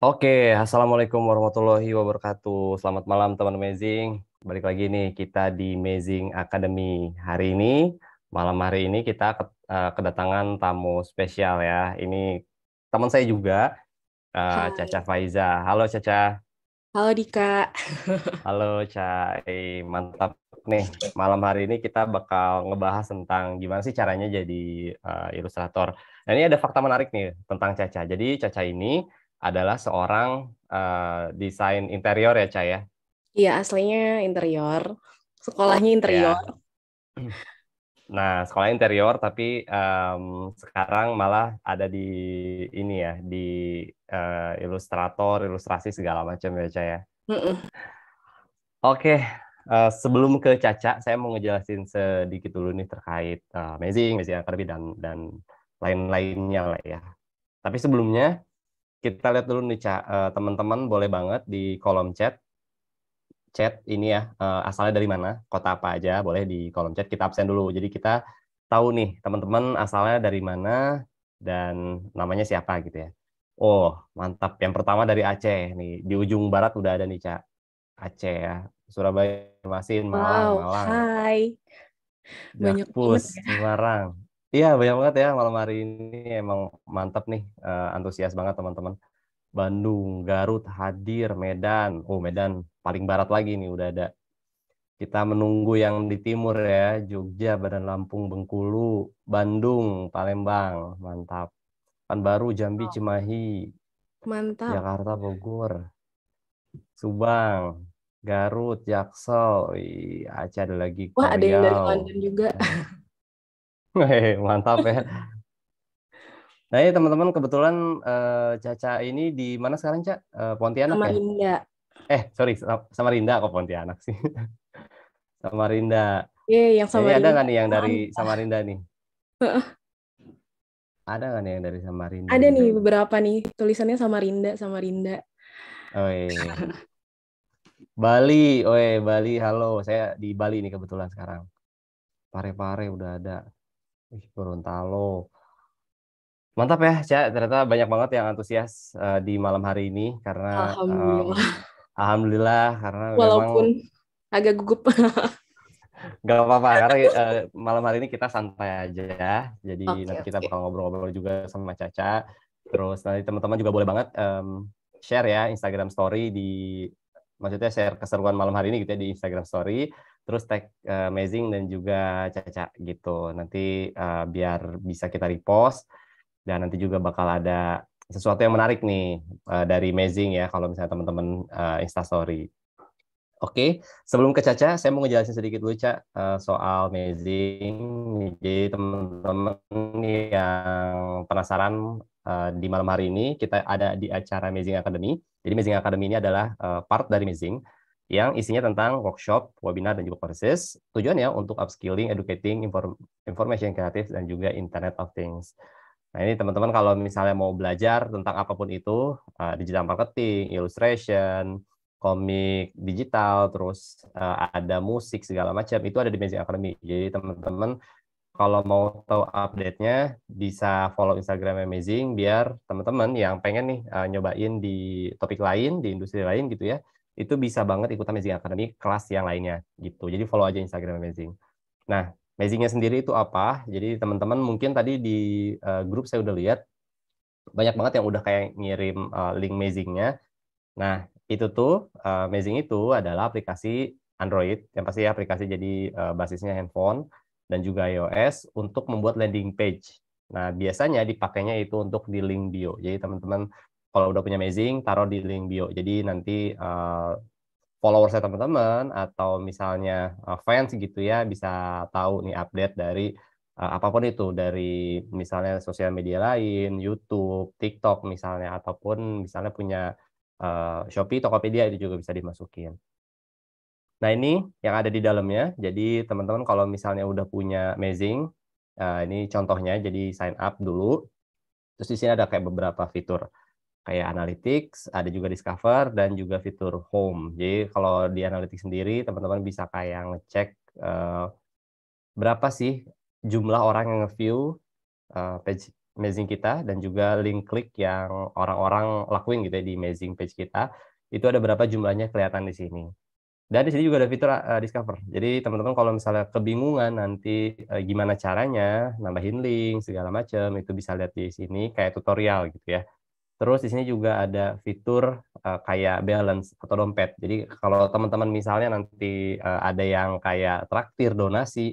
Oke, Assalamualaikum warahmatullahi wabarakatuh. Selamat malam teman Amazing. Balik lagi nih kita di Amazing Academy. Hari ini, malam hari ini kita eh, kedatangan tamu spesial ya. Ini teman saya juga, eh, Hai. Caca Faiza. Halo Caca. Halo Dika. Halo Cai, mantap nih. Malam hari ini kita bakal ngebahas tentang gimana sih caranya jadi uh, ilustrator. Nah ini ada fakta menarik nih tentang Caca. Jadi Caca ini adalah seorang uh, desain interior ya, Cah ya? Iya, aslinya interior. Sekolahnya oh, iya. interior. Ya. Nah, sekolah interior tapi um, sekarang malah ada di ini ya, di uh, ilustrator, ilustrasi segala macam ya, Cah ya? Oke, okay. uh, eh, sebelum ke Caca, saya mau ngejelasin sedikit dulu nih terkait uh, Amazing, Amazing Academy, dan dan lain-lainnya lah ya. Tapi sebelumnya, kita lihat dulu nih uh, teman-teman boleh banget di kolom chat chat ini ya uh, asalnya dari mana kota apa aja boleh di kolom chat kita absen dulu jadi kita tahu nih teman-teman asalnya dari mana dan namanya siapa gitu ya oh mantap yang pertama dari Aceh nih di ujung barat udah ada nih cak Aceh ya Surabaya Masin Malang wow, Malang Hai Jakpus, banyak ya. Semarang Iya, banyak banget ya malam hari ini. Emang mantap nih, uh, antusias banget teman-teman. Bandung, Garut, hadir, Medan. Oh, Medan paling barat lagi nih udah ada. Kita menunggu yang di timur ya, Jogja, Badan Lampung, Bengkulu, Bandung, Palembang. Mantap. kan baru Jambi, Cimahi. Mantap. Jakarta, Bogor. Subang, Garut, Jaksel, Wih, Aceh ada lagi. Wah, ada yang dari London juga. Nah mantap ya. Nah ini teman-teman kebetulan uh, Caca ini di mana sekarang Cak? Uh, eh, Pontianak sama ya? Eh sorry sama Rinda kok Pontianak sih. sama Rinda. Iya yeah, yang Samarinda. Rinda. ada nggak nih yang dari Samarinda nih? ada nggak nih yang dari Samarinda? Ada nih beberapa nih tulisannya sama Rinda. Oh iya. Bali, oh iya, Bali, halo, saya di Bali nih kebetulan sekarang. Pare-pare udah ada. Wih, Gorontalo. Mantap ya, Cak. Ternyata banyak banget yang antusias uh, di malam hari ini karena alhamdulillah. Um, alhamdulillah karena walaupun memang, agak gugup. Gak apa-apa karena uh, malam hari ini kita santai aja. Jadi okay, nanti kita okay. bakal ngobrol-ngobrol juga sama Caca. Terus nanti teman-teman juga boleh banget um, share ya Instagram story di maksudnya share keseruan malam hari ini gitu ya di Instagram story terus tag uh, eh, amazing dan juga Caca gitu. Nanti uh, biar bisa kita repost dan nanti juga bakal ada sesuatu yang menarik nih uh, dari amazing ya kalau misalnya teman-teman uh, instastory. Oke, okay. sebelum ke Caca, saya mau ngejelasin sedikit dulu, Cak, soal amazing. Jadi teman-teman yang penasaran di malam hari ini, kita ada di acara Amazing Academy. Jadi Amazing Academy ini adalah part dari Amazing yang isinya tentang workshop, webinar, dan juga courses. Tujuannya untuk upskilling, educating, inform information kreatif, dan juga Internet of Things. Nah ini teman-teman kalau misalnya mau belajar tentang apapun itu, uh, digital marketing, illustration, komik digital, terus uh, ada musik segala macam, itu ada di Magic Academy. Jadi teman-teman kalau mau tahu update-nya bisa follow Instagram Amazing biar teman-teman yang pengen nih uh, nyobain di topik lain, di industri lain gitu ya, itu bisa banget ikutan Amazing Academy kelas yang lainnya gitu. Jadi follow aja Instagram Amazing. Nah, Amazingnya sendiri itu apa? Jadi teman-teman mungkin tadi di uh, grup saya udah lihat banyak banget yang udah kayak ngirim uh, link Amazingnya. Nah, itu tuh uh, Amazing itu adalah aplikasi Android yang pasti ya aplikasi jadi uh, basisnya handphone dan juga iOS untuk membuat landing page. Nah, biasanya dipakainya itu untuk di link bio. Jadi teman-teman kalau udah punya amazing taruh di link bio jadi nanti uh, saya teman-teman atau misalnya uh, fans gitu ya bisa tahu nih update dari uh, apapun itu dari misalnya sosial media lain YouTube TikTok misalnya ataupun misalnya punya uh, Shopee Tokopedia itu juga bisa dimasukin nah ini yang ada di dalamnya jadi teman-teman kalau misalnya udah punya amazing uh, ini contohnya jadi sign up dulu terus di sini ada kayak beberapa fitur kayak analytics, ada juga discover dan juga fitur home. Jadi kalau di analytics sendiri teman-teman bisa kayak ngecek uh, berapa sih jumlah orang yang nge-view uh, page amazing kita dan juga link klik yang orang-orang lakuin gitu ya di amazing page kita. Itu ada berapa jumlahnya kelihatan di sini. Dan di sini juga ada fitur uh, discover. Jadi teman-teman kalau misalnya kebingungan nanti uh, gimana caranya nambahin link segala macam itu bisa lihat di sini kayak tutorial gitu ya Terus di sini juga ada fitur uh, kayak balance atau dompet. Jadi kalau teman-teman misalnya nanti uh, ada yang kayak traktir donasi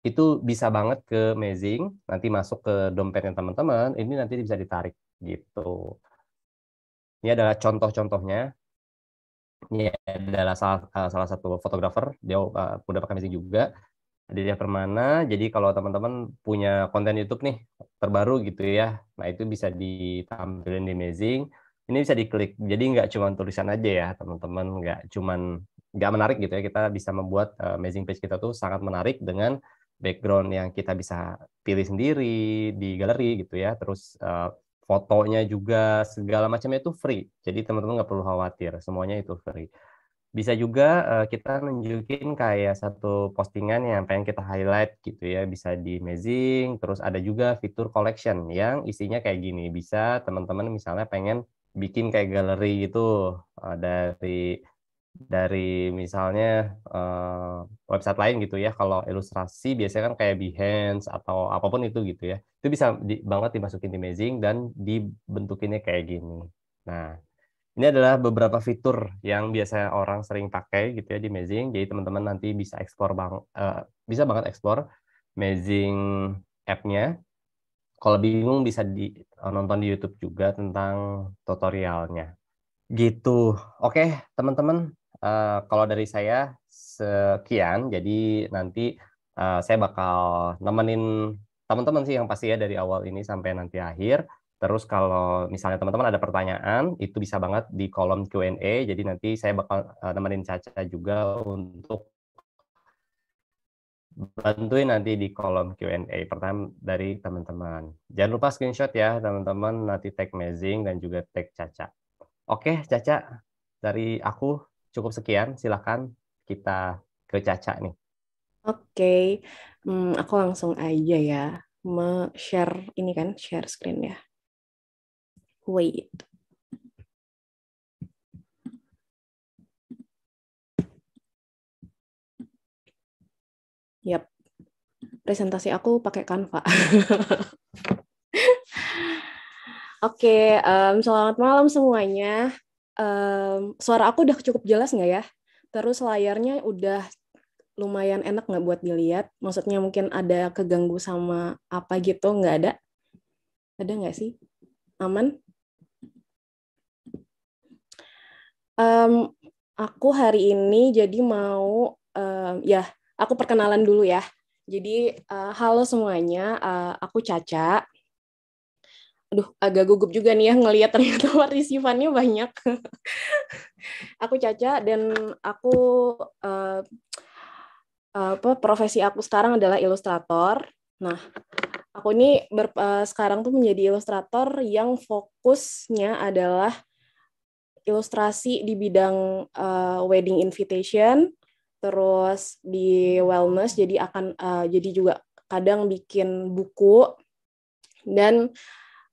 itu bisa banget ke Amazing, nanti masuk ke dompetnya teman-teman, ini nanti bisa ditarik gitu. Ini adalah contoh-contohnya. Ini adalah salah, eh, salah satu fotografer, dia uh, udah pakai Amazing juga. Aditya Permana. Jadi kalau teman-teman punya konten YouTube nih terbaru gitu ya, nah itu bisa ditampilkan di Amazing. Ini bisa diklik. Jadi nggak cuma tulisan aja ya teman-teman, nggak cuma nggak menarik gitu ya. Kita bisa membuat eh, Amazing page kita tuh sangat menarik dengan background yang kita bisa pilih sendiri di galeri gitu ya. Terus eh, fotonya juga segala macamnya itu free. Jadi teman-teman nggak perlu khawatir, semuanya itu free bisa juga uh, kita nunjukin kayak satu postingan yang pengen kita highlight gitu ya bisa di amazing terus ada juga fitur collection yang isinya kayak gini bisa teman-teman misalnya pengen bikin kayak galeri gitu uh, dari dari misalnya uh, website lain gitu ya kalau ilustrasi biasanya kan kayak Behance atau apapun itu gitu ya itu bisa di, banget dimasukin di amazing dan dibentukinnya kayak gini nah ini adalah beberapa fitur yang biasanya orang sering pakai gitu ya di Amazing. Jadi teman-teman nanti bisa explore bang, uh, bisa banget explore Amazing app-nya. Kalau bingung bisa di, eh, nonton di YouTube juga tentang tutorialnya. Gitu. Oke, teman-teman. Uh, kalau dari saya sekian. Jadi nanti uh, saya bakal nemenin teman-teman sih yang pasti ya dari awal ini sampai nanti akhir Terus kalau misalnya teman-teman ada pertanyaan, itu bisa banget di kolom Q&A. Jadi nanti saya bakal eh, nemenin Caca juga untuk bantuin nanti di kolom Q&A pertama dari teman-teman. Jangan lupa screenshot ya teman-teman, nanti tag Amazing dan juga tag Caca. Oke Caca, dari aku cukup sekian. Silahkan kita ke Caca nih. Oke, hmm, aku langsung aja ya share ini kan, share screen ya wait. Yap, presentasi aku pakai Canva. Oke, okay, um, selamat malam semuanya. Um, suara aku udah cukup jelas nggak ya? Terus layarnya udah lumayan enak nggak buat dilihat? Maksudnya mungkin ada keganggu sama apa gitu nggak ada? Ada nggak sih? Aman? Um, aku hari ini jadi mau um, ya aku perkenalan dulu ya. Jadi uh, halo semuanya, uh, aku Caca. Aduh, agak gugup juga nih ya ngelihat ternyata warisifannya banyak. aku Caca dan aku uh, apa profesi aku sekarang adalah ilustrator. Nah, aku ini ber, uh, sekarang tuh menjadi ilustrator yang fokusnya adalah ilustrasi di bidang uh, wedding invitation, terus di wellness jadi akan uh, jadi juga kadang bikin buku dan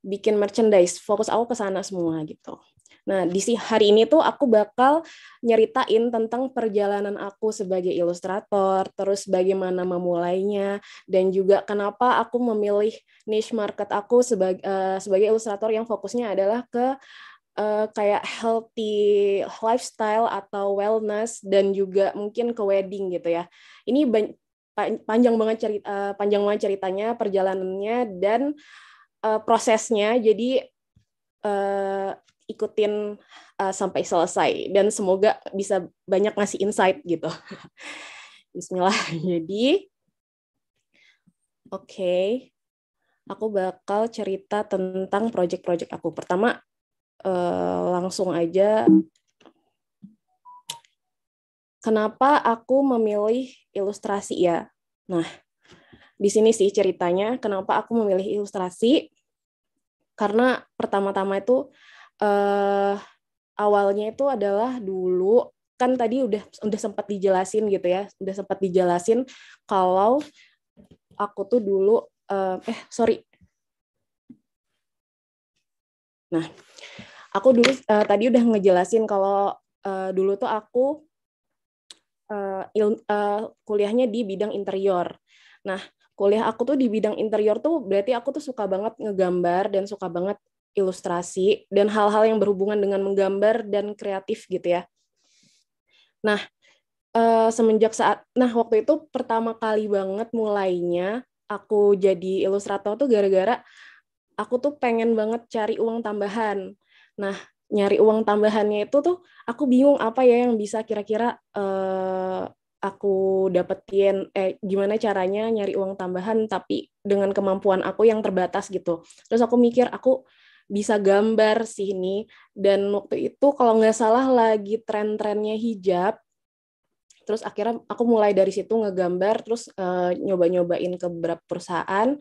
bikin merchandise. Fokus aku ke sana semua gitu. Nah, di si hari ini tuh aku bakal nyeritain tentang perjalanan aku sebagai ilustrator, terus bagaimana memulainya dan juga kenapa aku memilih niche market aku sebagai uh, eh, sebagai ilustrator yang fokusnya adalah ke uh, kayak healthy lifestyle atau wellness dan juga mungkin ke wedding gitu ya. Ini panjang banget cerita uh, eh, panjang banget ceritanya, perjalanannya dan uh, prosesnya. Jadi uh, ikutin uh, sampai selesai dan semoga bisa banyak ngasih insight gitu. Bismillah. Jadi oke. Okay aku bakal cerita tentang project-project aku. Pertama, uh, langsung aja kenapa aku memilih ilustrasi ya nah di sini sih ceritanya kenapa aku memilih ilustrasi karena pertama-tama itu uh, awalnya itu adalah dulu kan tadi udah udah sempat dijelasin gitu ya udah sempat dijelasin kalau aku tuh dulu eh, eh sorry nah aku dulu uh, tadi udah ngejelasin kalau uh, dulu tuh aku uh, il, uh, kuliahnya di bidang interior. Nah, kuliah aku tuh di bidang interior tuh berarti aku tuh suka banget ngegambar dan suka banget ilustrasi dan hal-hal yang berhubungan dengan menggambar dan kreatif gitu ya. Nah, uh, semenjak saat nah waktu itu pertama kali banget mulainya aku jadi ilustrator tuh gara-gara aku tuh pengen banget cari uang tambahan Nah, nyari uang tambahannya itu tuh aku bingung apa ya yang bisa kira-kira uh, aku dapetin eh gimana caranya nyari uang tambahan tapi dengan kemampuan aku yang terbatas gitu. Terus aku mikir aku bisa gambar sih ini dan waktu itu kalau nggak salah lagi tren-trennya hijab terus akhirnya aku mulai dari situ ngegambar terus uh, nyoba-nyobain ke beberapa perusahaan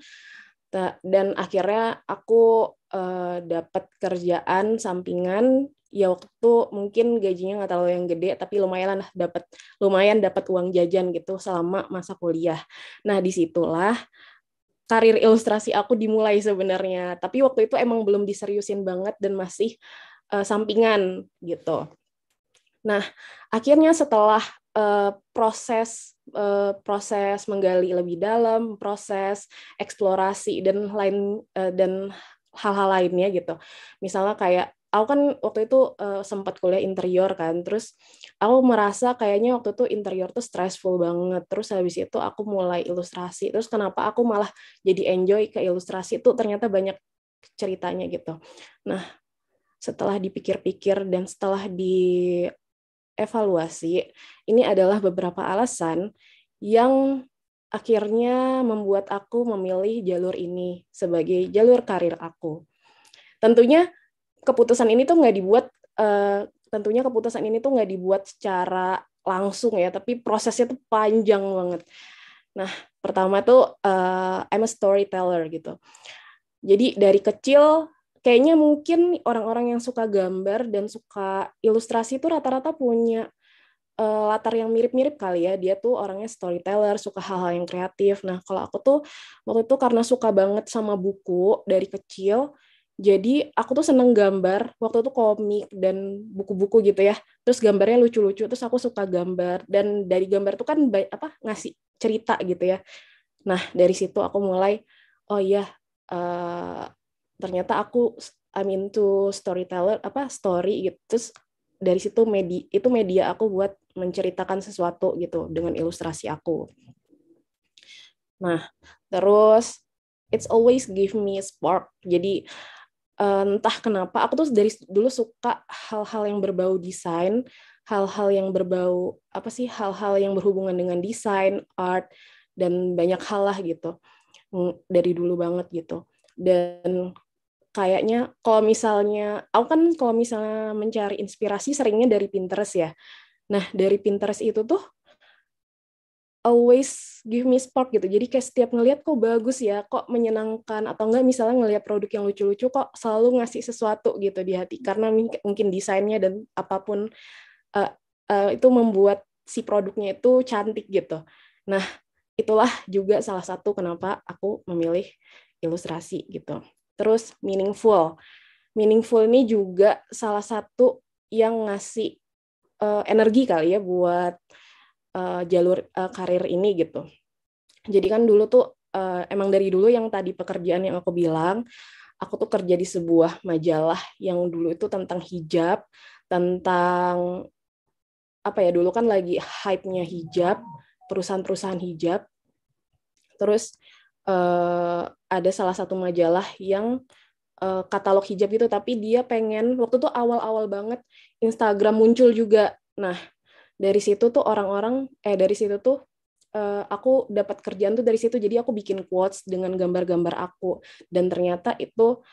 dan akhirnya aku uh, dapat kerjaan sampingan ya waktu mungkin gajinya nggak terlalu yang gede tapi lumayan lah dapat lumayan dapat uang jajan gitu selama masa kuliah nah disitulah karir ilustrasi aku dimulai sebenarnya tapi waktu itu emang belum diseriusin banget dan masih uh, sampingan gitu nah akhirnya setelah uh, proses Eh, proses menggali lebih dalam, proses eksplorasi dan lain eh, dan hal-hal lainnya gitu. Misalnya kayak aku kan waktu itu eh, sempat kuliah interior kan terus aku merasa kayaknya waktu itu interior tuh stressful banget terus habis itu aku mulai ilustrasi terus kenapa aku malah jadi enjoy ke ilustrasi itu ternyata banyak ceritanya gitu nah setelah dipikir-pikir dan setelah di evaluasi, ini adalah beberapa alasan yang akhirnya membuat aku memilih jalur ini sebagai jalur karir aku. Tentunya keputusan ini tuh nggak dibuat, uh, tentunya keputusan ini tuh nggak dibuat secara langsung ya, tapi prosesnya tuh panjang banget. Nah, pertama tuh uh, I'm a storyteller gitu. Jadi dari kecil kayaknya mungkin orang-orang yang suka gambar dan suka ilustrasi itu rata-rata punya uh, latar yang mirip-mirip kali ya. Dia tuh orangnya storyteller, suka hal-hal yang kreatif. Nah, kalau aku tuh waktu itu karena suka banget sama buku dari kecil, jadi aku tuh seneng gambar. Waktu itu komik dan buku-buku gitu ya. Terus gambarnya lucu-lucu. Terus aku suka gambar dan dari gambar tuh kan apa ngasih cerita gitu ya. Nah, dari situ aku mulai oh iya uh, ternyata aku I'm into storyteller apa story gitu terus dari situ media itu media aku buat menceritakan sesuatu gitu dengan ilustrasi aku nah terus it's always give me a spark jadi eh, entah kenapa aku tuh dari dulu suka hal-hal yang berbau desain hal-hal yang berbau apa sih hal-hal yang berhubungan dengan desain art dan banyak hal lah gitu mm, dari dulu banget gitu dan kayaknya kalau misalnya aku kan kalau misalnya mencari inspirasi seringnya dari Pinterest ya. Nah, dari Pinterest itu tuh always give me spark gitu. Jadi kayak setiap ngelihat kok bagus ya, kok menyenangkan atau enggak misalnya ngelihat produk yang lucu-lucu kok selalu ngasih sesuatu gitu di hati karena mungkin desainnya dan apapun uh, uh, itu membuat si produknya itu cantik gitu. Nah, itulah juga salah satu kenapa aku memilih ilustrasi gitu terus meaningful. Meaningful ini juga salah satu yang ngasih uh, energi kali ya buat uh, jalur uh, karir ini gitu. Jadi kan dulu tuh uh, emang dari dulu yang tadi pekerjaan yang aku bilang, aku tuh kerja di sebuah majalah yang dulu itu tentang hijab, tentang apa ya dulu kan lagi hype-nya hijab, perusahaan-perusahaan hijab. Terus uh, ada salah satu majalah yang uh, katalog hijab gitu tapi dia pengen waktu tuh awal-awal banget Instagram muncul juga. Nah, dari situ tuh orang-orang eh dari situ tuh uh, aku dapat kerjaan tuh dari situ. Jadi aku bikin quotes dengan gambar-gambar aku dan ternyata itu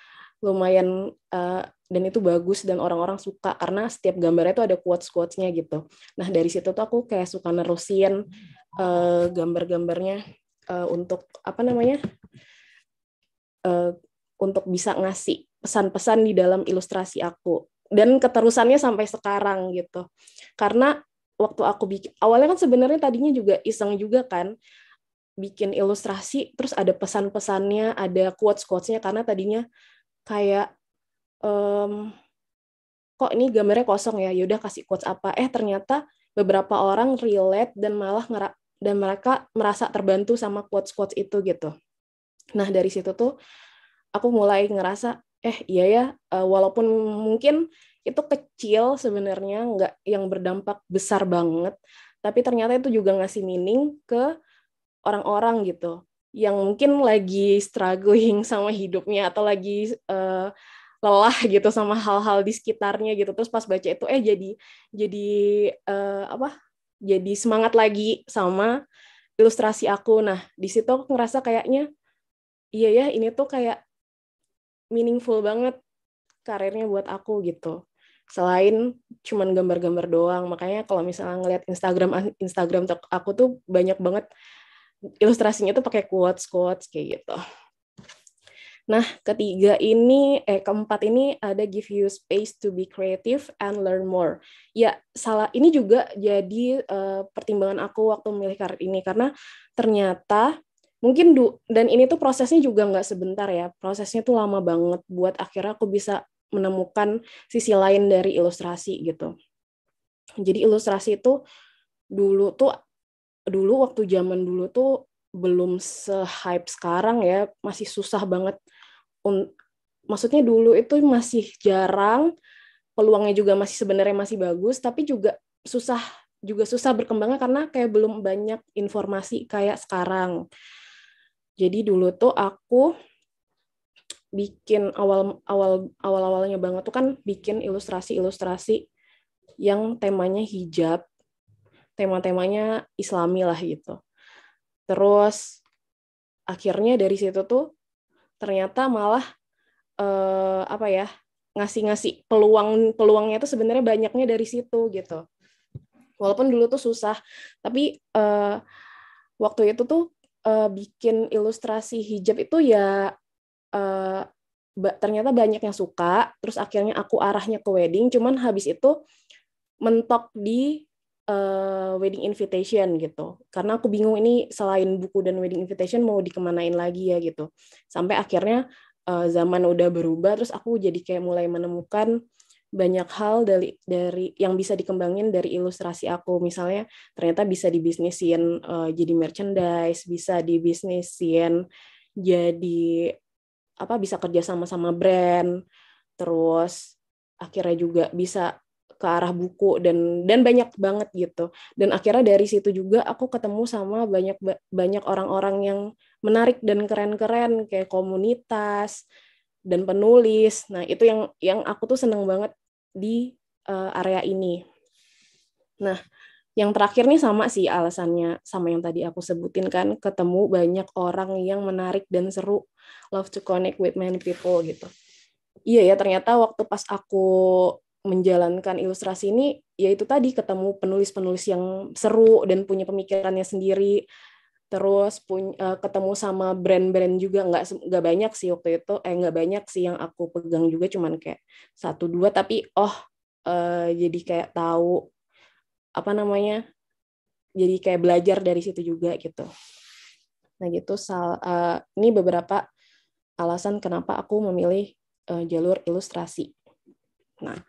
lumayan uh, dan itu bagus dan orang-orang suka karena setiap gambarnya tuh ada quotes-quotesnya gitu. Nah, dari situ tuh aku kayak suka nerusin uh, gambar-gambarnya uh, untuk apa namanya? uh, untuk bisa ngasih pesan-pesan di dalam ilustrasi aku dan keterusannya sampai sekarang gitu karena waktu aku bikin awalnya kan sebenarnya tadinya juga iseng juga kan bikin ilustrasi terus ada pesan-pesannya ada quotes quotesnya karena tadinya kayak um, kok ini gambarnya kosong ya yaudah kasih quotes apa eh ternyata beberapa orang relate dan malah ngera dan mereka merasa terbantu sama quotes quotes itu gitu Nah, dari situ tuh aku mulai ngerasa eh iya ya eh, walaupun mungkin itu kecil sebenarnya nggak yang berdampak besar banget, tapi ternyata itu juga ngasih meaning ke orang-orang gitu yang mungkin lagi struggling sama hidupnya atau lagi uh, lelah gitu sama hal-hal di sekitarnya gitu terus pas baca itu eh jadi jadi uh, apa jadi semangat lagi sama ilustrasi aku nah di situ aku ngerasa kayaknya iya ya ini tuh kayak meaningful banget karirnya buat aku gitu selain cuman gambar-gambar doang makanya kalau misalnya ngeliat Instagram Instagram aku tuh banyak banget ilustrasinya tuh pakai quotes quotes kayak gitu Nah, ketiga ini, eh keempat ini ada give you space to be creative and learn more. Ya, salah ini juga jadi uh, pertimbangan aku waktu memilih karir ini karena ternyata mungkin du dan ini tuh prosesnya juga nggak sebentar ya prosesnya tuh lama banget buat akhirnya aku bisa menemukan sisi lain dari ilustrasi gitu jadi ilustrasi itu dulu tuh dulu waktu zaman dulu tuh belum se-hype sekarang ya masih susah banget maksudnya dulu itu masih jarang peluangnya juga masih sebenarnya masih bagus tapi juga susah juga susah berkembangnya karena kayak belum banyak informasi kayak sekarang jadi dulu tuh aku bikin awal awal awal awalnya banget tuh kan bikin ilustrasi ilustrasi yang temanya hijab, tema-temanya Islami lah gitu. Terus akhirnya dari situ tuh ternyata malah eh, apa ya ngasih-ngasih peluang peluangnya tuh sebenarnya banyaknya dari situ gitu walaupun dulu tuh susah tapi eh, waktu itu tuh uh, bikin ilustrasi hijab itu ya uh, ternyata banyak yang suka terus akhirnya aku arahnya ke wedding cuman habis itu mentok di uh, wedding invitation gitu karena aku bingung ini selain buku dan wedding invitation mau dikemanain lagi ya gitu sampai akhirnya uh, zaman udah berubah terus aku jadi kayak mulai menemukan banyak hal dari dari yang bisa dikembangin dari ilustrasi aku misalnya ternyata bisa dibisnisin uh, jadi merchandise bisa dibisnisin jadi apa bisa kerja sama sama brand terus akhirnya juga bisa ke arah buku dan dan banyak banget gitu dan akhirnya dari situ juga aku ketemu sama banyak banyak orang-orang yang menarik dan keren-keren kayak komunitas dan penulis nah itu yang yang aku tuh seneng banget di uh, area ini. Nah, yang terakhir nih sama sih alasannya sama yang tadi aku sebutin kan, ketemu banyak orang yang menarik dan seru, love to connect with many people gitu. Iya ya, ternyata waktu pas aku menjalankan ilustrasi ini, yaitu tadi ketemu penulis-penulis yang seru dan punya pemikirannya sendiri, terus pun uh, ketemu sama brand-brand juga nggak nggak banyak sih waktu itu eh nggak banyak sih yang aku pegang juga cuman kayak satu dua tapi oh uh, jadi kayak tahu apa namanya jadi kayak belajar dari situ juga gitu nah gitu sal uh, ini beberapa alasan kenapa aku memilih uh, jalur ilustrasi nah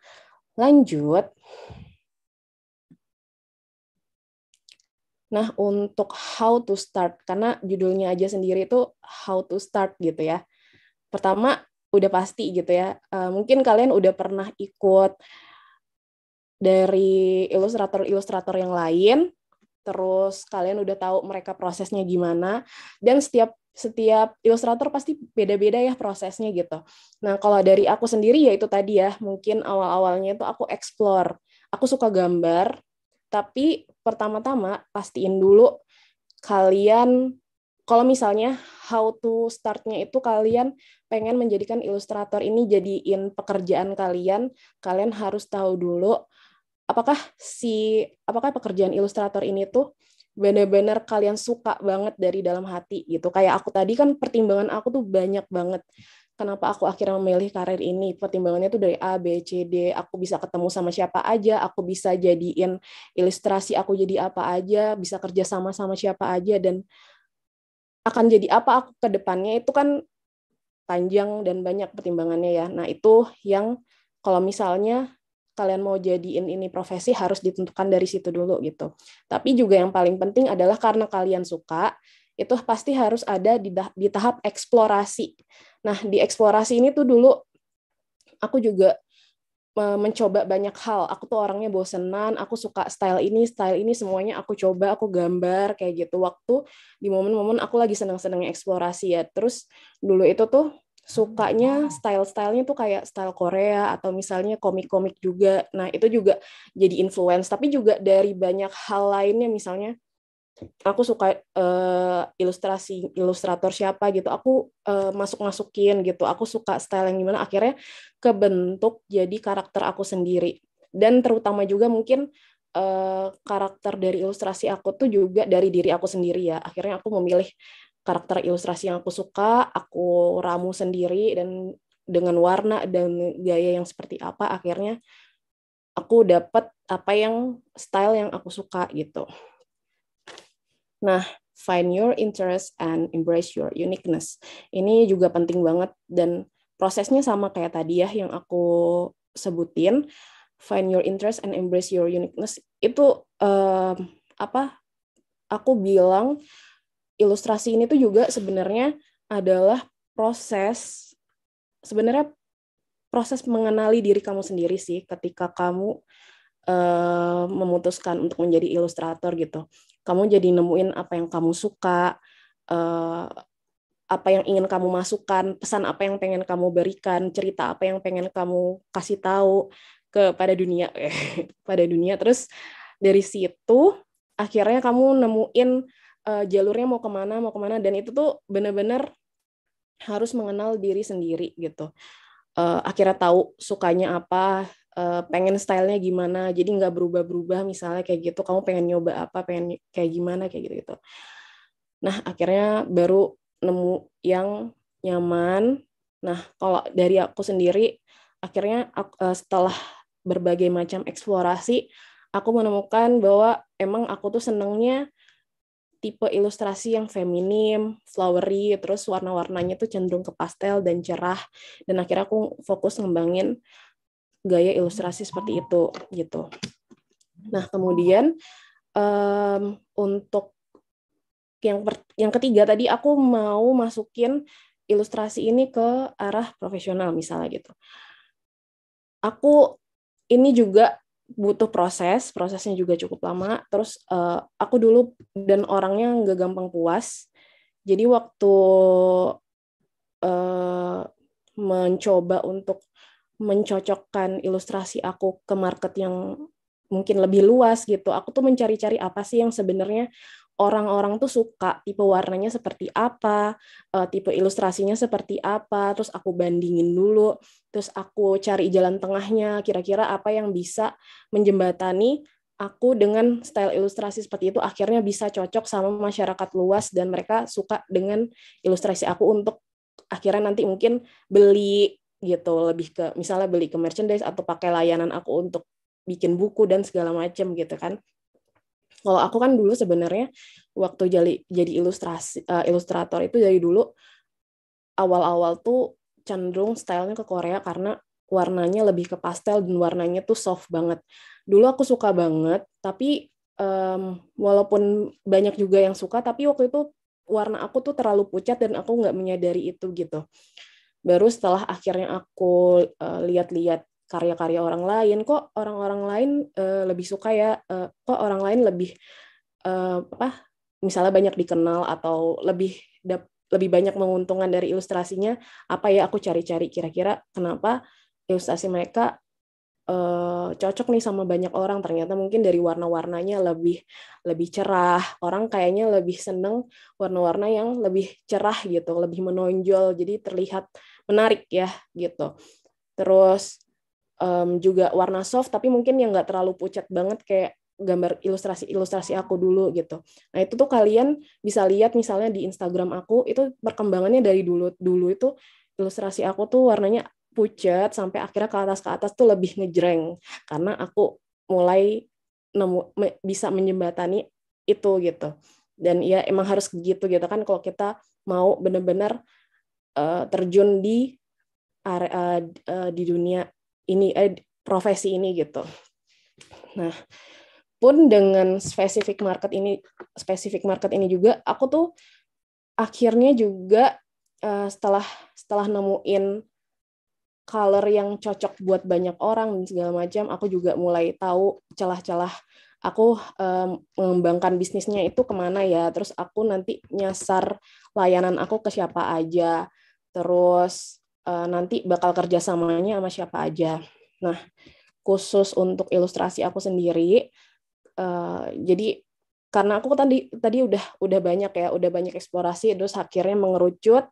lanjut Nah, untuk how to start, karena judulnya aja sendiri itu how to start gitu ya. Pertama, udah pasti gitu ya. Eh, mungkin kalian udah pernah ikut dari ilustrator-ilustrator yang lain, terus kalian udah tahu mereka prosesnya gimana, dan setiap setiap ilustrator pasti beda-beda ya prosesnya gitu. Nah, kalau dari aku sendiri ya itu tadi ya, mungkin awal-awalnya itu aku explore. Aku suka gambar, tapi pertama-tama pastiin dulu kalian kalau misalnya how to startnya itu kalian pengen menjadikan ilustrator ini jadiin pekerjaan kalian, kalian harus tahu dulu apakah si apakah pekerjaan ilustrator ini tuh benar-benar kalian suka banget dari dalam hati gitu. Kayak aku tadi kan pertimbangan aku tuh banyak banget kenapa aku akhirnya memilih karir ini pertimbangannya tuh dari A B C D aku bisa ketemu sama siapa aja aku bisa jadiin ilustrasi aku jadi apa aja bisa kerja sama sama siapa aja dan akan jadi apa aku ke depannya itu kan panjang dan banyak pertimbangannya ya nah itu yang kalau misalnya kalian mau jadiin ini profesi harus ditentukan dari situ dulu gitu tapi juga yang paling penting adalah karena kalian suka itu pasti harus ada di, di tahap eksplorasi Nah, di eksplorasi ini tuh dulu aku juga mencoba banyak hal. Aku tuh orangnya bosenan, aku suka style ini, style ini semuanya aku coba, aku gambar kayak gitu. Waktu di momen-momen aku lagi seneng-senengnya eksplorasi ya. Terus dulu itu tuh sukanya style-stylenya tuh kayak style Korea atau misalnya komik-komik juga. Nah, itu juga jadi influence, tapi juga dari banyak hal lainnya misalnya aku suka uh, ilustrasi ilustrator siapa gitu aku uh, eh, masuk masukin gitu aku suka style yang gimana akhirnya kebentuk jadi karakter aku sendiri dan terutama juga mungkin uh, karakter dari ilustrasi aku tuh juga dari diri aku sendiri ya akhirnya aku memilih karakter ilustrasi yang aku suka aku ramu sendiri dan dengan warna dan gaya yang seperti apa akhirnya aku dapat apa yang style yang aku suka gitu Nah, find your interest and embrace your uniqueness. Ini juga penting banget dan prosesnya sama kayak tadi ya yang aku sebutin. Find your interest and embrace your uniqueness itu uh, apa? Aku bilang ilustrasi ini tuh juga sebenarnya adalah proses sebenarnya proses mengenali diri kamu sendiri sih ketika kamu uh, memutuskan untuk menjadi ilustrator gitu kamu jadi nemuin apa yang kamu suka, uh, apa yang ingin kamu masukkan, pesan apa yang pengen kamu berikan, cerita apa yang pengen kamu kasih tahu kepada dunia, eh, pada dunia. Terus dari situ akhirnya kamu nemuin uh, jalurnya mau kemana, mau kemana, dan itu tuh bener-bener harus mengenal diri sendiri gitu. Uh, akhirnya tahu sukanya apa, uh, pengen stylenya gimana jadi nggak berubah-berubah misalnya kayak gitu kamu pengen nyoba apa pengen kayak gimana kayak gitu gitu nah akhirnya baru nemu yang nyaman nah kalau dari aku sendiri akhirnya uh, setelah berbagai macam eksplorasi aku menemukan bahwa emang aku tuh senengnya tipe ilustrasi yang feminim, flowery, terus warna-warnanya tuh cenderung ke pastel dan cerah. Dan akhirnya aku fokus ngembangin gaya ilustrasi seperti itu gitu. Nah, kemudian um, untuk yang per, yang ketiga tadi aku mau masukin ilustrasi ini ke arah profesional misalnya gitu. Aku ini juga butuh proses, prosesnya juga cukup lama. Terus uh, aku dulu dan orangnya nggak gampang puas. Jadi waktu uh, mencoba untuk mencocokkan ilustrasi aku ke market yang mungkin lebih luas gitu. Aku tuh mencari-cari apa sih yang sebenarnya orang-orang tuh suka, tipe warnanya seperti apa, eh, tipe ilustrasinya seperti apa, terus aku bandingin dulu, terus aku cari jalan tengahnya, kira-kira apa yang bisa menjembatani aku dengan style ilustrasi seperti itu akhirnya bisa cocok sama masyarakat luas dan mereka suka dengan ilustrasi aku untuk akhirnya nanti mungkin beli gitu lebih ke misalnya beli ke merchandise atau pakai layanan aku untuk bikin buku dan segala macam gitu kan kalau aku kan dulu sebenarnya waktu jadi jadi ilustrasi uh, ilustrator itu dari dulu awal-awal tuh cenderung stylenya ke Korea karena warnanya lebih ke pastel dan warnanya tuh soft banget dulu aku suka banget tapi um, walaupun banyak juga yang suka tapi waktu itu warna aku tuh terlalu pucat dan aku nggak menyadari itu gitu baru setelah akhirnya aku uh, lihat-lihat karya-karya orang lain kok orang-orang lain uh, lebih suka ya uh, kok orang lain lebih uh, apa misalnya banyak dikenal atau lebih dap, lebih banyak menguntungkan dari ilustrasinya apa ya aku cari-cari kira-kira kenapa ilustrasi mereka uh, cocok nih sama banyak orang ternyata mungkin dari warna-warnanya lebih lebih cerah orang kayaknya lebih seneng warna-warna yang lebih cerah gitu lebih menonjol jadi terlihat menarik ya gitu. Terus um, juga warna soft tapi mungkin yang nggak terlalu pucat banget kayak gambar ilustrasi-ilustrasi aku dulu gitu. Nah itu tuh kalian bisa lihat misalnya di Instagram aku itu perkembangannya dari dulu dulu itu ilustrasi aku tuh warnanya pucat sampai akhirnya ke atas ke atas tuh lebih ngejreng karena aku mulai nemu me, bisa menyembatani itu gitu. Dan ya emang harus gitu gitu kan kalau kita mau bener-bener uh, terjun di uh, uh, di dunia ini uh, profesi ini gitu. Nah, pun dengan spesifik market ini spesifik market ini juga aku tuh akhirnya juga uh, setelah setelah nemuin color yang cocok buat banyak orang dan segala macam aku juga mulai tahu celah-celah aku um, mengembangkan bisnisnya itu kemana ya terus aku nanti nyasar layanan aku ke siapa aja terus uh, nanti bakal kerjasamanya sama siapa aja. Nah, khusus untuk ilustrasi aku sendiri, uh, jadi karena aku tadi tadi udah udah banyak ya, udah banyak eksplorasi, terus akhirnya mengerucut,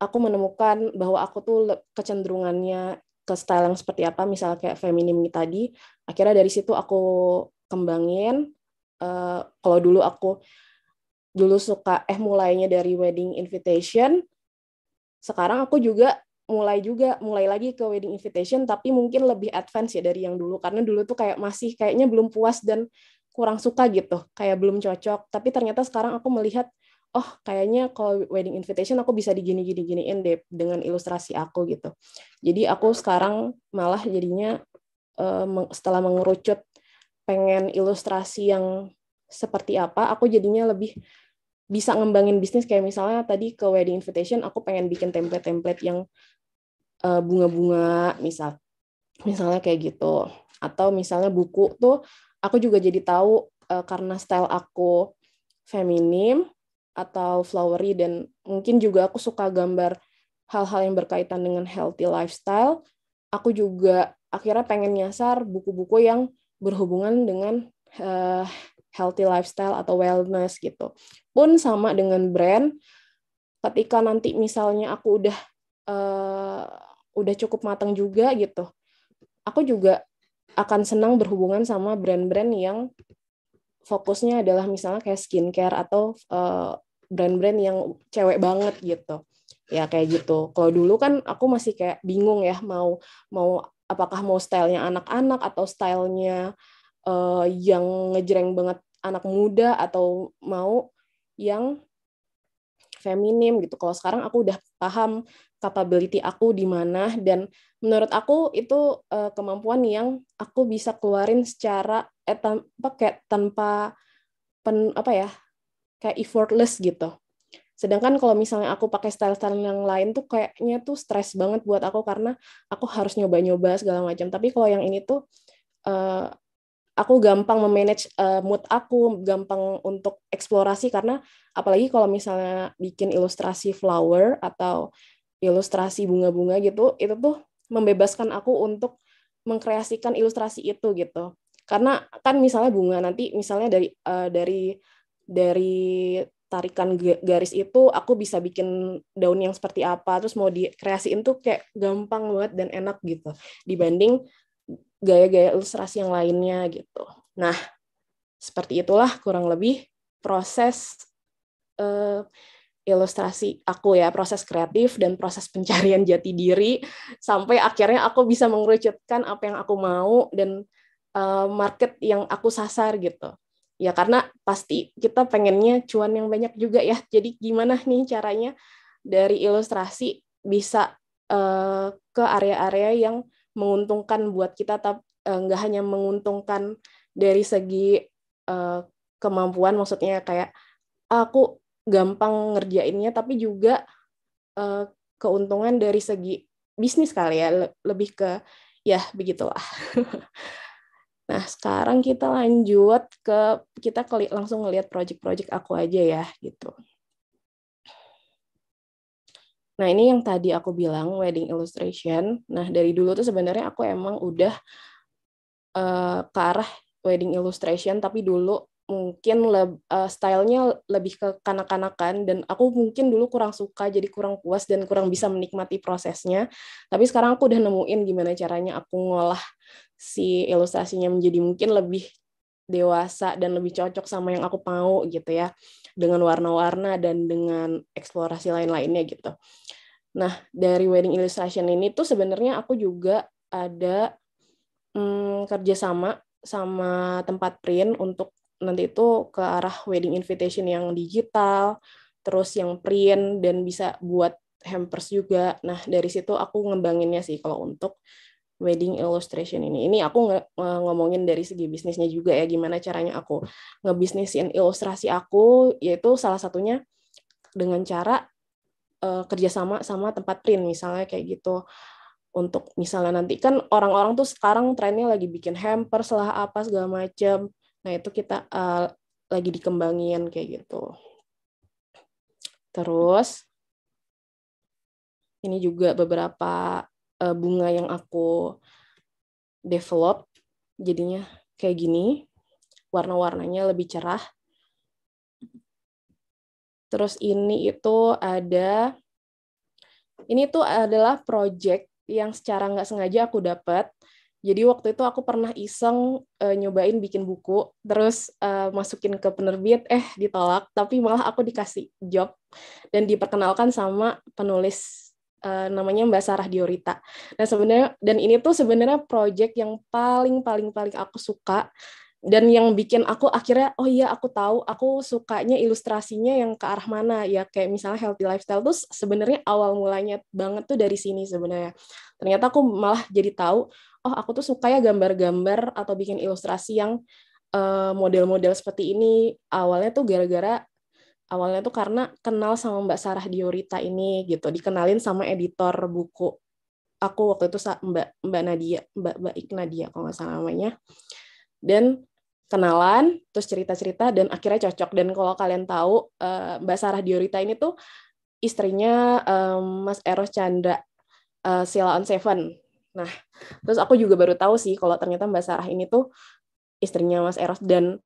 aku menemukan bahwa aku tuh kecenderungannya ke style yang seperti apa, misalnya kayak feminim tadi. Akhirnya dari situ aku kembangin. Uh, kalau dulu aku dulu suka eh mulainya dari wedding invitation sekarang aku juga mulai juga mulai lagi ke wedding invitation tapi mungkin lebih advance ya dari yang dulu karena dulu tuh kayak masih kayaknya belum puas dan kurang suka gitu kayak belum cocok tapi ternyata sekarang aku melihat oh kayaknya kalau wedding invitation aku bisa digini gini giniin deh dengan ilustrasi aku gitu jadi aku sekarang malah jadinya eh, setelah mengerucut pengen ilustrasi yang seperti apa aku jadinya lebih bisa ngembangin bisnis kayak misalnya tadi ke wedding invitation aku pengen bikin template-template yang eh, bunga-bunga misal misalnya kayak gitu atau misalnya buku tuh aku juga jadi tahu eh, karena style aku feminim atau flowery dan mungkin juga aku suka gambar hal-hal yang berkaitan dengan healthy lifestyle aku juga akhirnya pengen nyasar buku-buku yang berhubungan dengan uh, healthy lifestyle atau wellness gitu. Pun sama dengan brand, ketika nanti misalnya aku udah uh, udah cukup matang juga gitu, aku juga akan senang berhubungan sama brand-brand yang fokusnya adalah misalnya kayak skincare atau brand eh, brand-brand yang cewek banget gitu ya kayak gitu kalau dulu kan aku masih kayak bingung ya mau mau apakah mau stylenya anak-anak atau stylenya uh, yang ngejreng banget anak muda atau mau yang feminim gitu. Kalau sekarang aku udah paham capability aku di mana dan menurut aku itu uh, kemampuan yang aku bisa keluarin secara eh, tanpa kayak tanpa pen, apa ya kayak effortless gitu. Sedangkan kalau misalnya aku pakai style-style yang lain tuh kayaknya tuh stres banget buat aku karena aku harus nyoba-nyoba segala macam. Tapi kalau yang ini tuh uh, aku gampang memanage uh, mood aku, gampang untuk eksplorasi karena apalagi kalau misalnya bikin ilustrasi flower atau ilustrasi bunga-bunga gitu, itu tuh membebaskan aku untuk mengkreasikan ilustrasi itu gitu. Karena kan misalnya bunga nanti misalnya dari uh, dari dari tarikan garis itu aku bisa bikin daun yang seperti apa terus mau dikreasiin tuh kayak gampang banget dan enak gitu dibanding gaya-gaya ilustrasi yang lainnya gitu. Nah, seperti itulah kurang lebih proses uh, ilustrasi aku ya, proses kreatif dan proses pencarian jati diri sampai akhirnya aku bisa mengerucutkan apa yang aku mau dan uh, market yang aku sasar gitu. Ya karena pasti kita pengennya cuan yang banyak juga ya. Jadi gimana nih caranya dari ilustrasi bisa uh, ke area-area yang menguntungkan buat kita tapi eh, nggak hanya menguntungkan dari segi eh, kemampuan maksudnya kayak aku gampang ngerjainnya tapi juga eh, keuntungan dari segi bisnis kali ya lebih ke ya begitulah Nah, sekarang kita lanjut ke kita langsung ngelihat project-project aku aja ya gitu. Nah, ini yang tadi aku bilang wedding illustration. Nah, dari dulu tuh sebenarnya aku emang udah uh, ke arah wedding illustration tapi dulu mungkin le uh, eh, stylenya lebih ke kanak-kanakan dan aku mungkin dulu kurang suka jadi kurang puas dan kurang bisa menikmati prosesnya tapi sekarang aku udah nemuin gimana caranya aku ngolah si ilustrasinya menjadi mungkin lebih dewasa dan lebih cocok sama yang aku mau gitu ya dengan warna-warna dan dengan eksplorasi lain-lainnya gitu. Nah dari wedding illustration ini tuh sebenarnya aku juga ada hmm, kerjasama sama tempat print untuk nanti itu ke arah wedding invitation yang digital, terus yang print dan bisa buat hampers juga. Nah dari situ aku ngembanginnya sih kalau untuk wedding illustration ini. Ini aku ngomongin dari segi bisnisnya juga ya, gimana caranya aku ngebisnisin ilustrasi aku, yaitu salah satunya dengan cara uh, kerjasama sama tempat print misalnya kayak gitu. Untuk misalnya nanti kan orang-orang tuh sekarang trennya lagi bikin hamper, lah apa segala macem. Nah itu kita uh, lagi dikembangin kayak gitu. Terus ini juga beberapa uh, bunga yang aku develop jadinya kayak gini warna-warnanya lebih cerah terus ini itu ada ini tuh adalah project yang secara nggak sengaja aku dapat jadi waktu itu aku pernah iseng uh, nyobain bikin buku, terus uh, masukin ke penerbit, eh ditolak, tapi malah aku dikasih job dan diperkenalkan sama penulis uh, namanya Mbak Sarah Diorita. Nah sebenarnya dan ini tuh sebenarnya project yang paling paling paling aku suka dan yang bikin aku akhirnya oh iya aku tahu aku sukanya ilustrasinya yang ke arah mana ya kayak misalnya healthy lifestyle tuh sebenarnya awal mulanya banget tuh dari sini sebenarnya ternyata aku malah jadi tahu oh aku tuh suka ya gambar-gambar atau bikin ilustrasi yang eh, model-model uh, model -model seperti ini awalnya tuh gara-gara awalnya tuh karena kenal sama Mbak Sarah Diorita ini gitu dikenalin sama editor buku aku waktu itu Mbak Mbak Nadia Mbak Mbak Nadia kalau nggak salah namanya dan kenalan terus cerita cerita dan akhirnya cocok dan kalau kalian tahu eh, Mbak Sarah Diorita ini tuh istrinya eh, Mas Eros Chandra eh, Sila on Seven nah terus aku juga baru tahu sih kalau ternyata Mbak Sarah ini tuh istrinya Mas Eros dan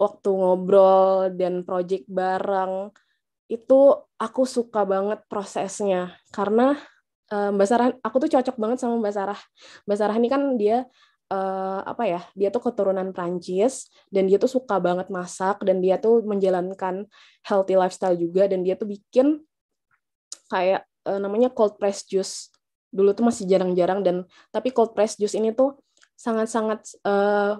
waktu ngobrol dan project bareng itu aku suka banget prosesnya karena uh, Mbak Sarah aku tuh cocok banget sama Mbak Sarah. Mbak Sarah ini kan dia uh, apa ya dia tuh keturunan Prancis dan dia tuh suka banget masak dan dia tuh menjalankan healthy lifestyle juga dan dia tuh bikin kayak uh, namanya cold press juice dulu tuh masih jarang-jarang dan tapi cold press juice ini tuh sangat-sangat uh,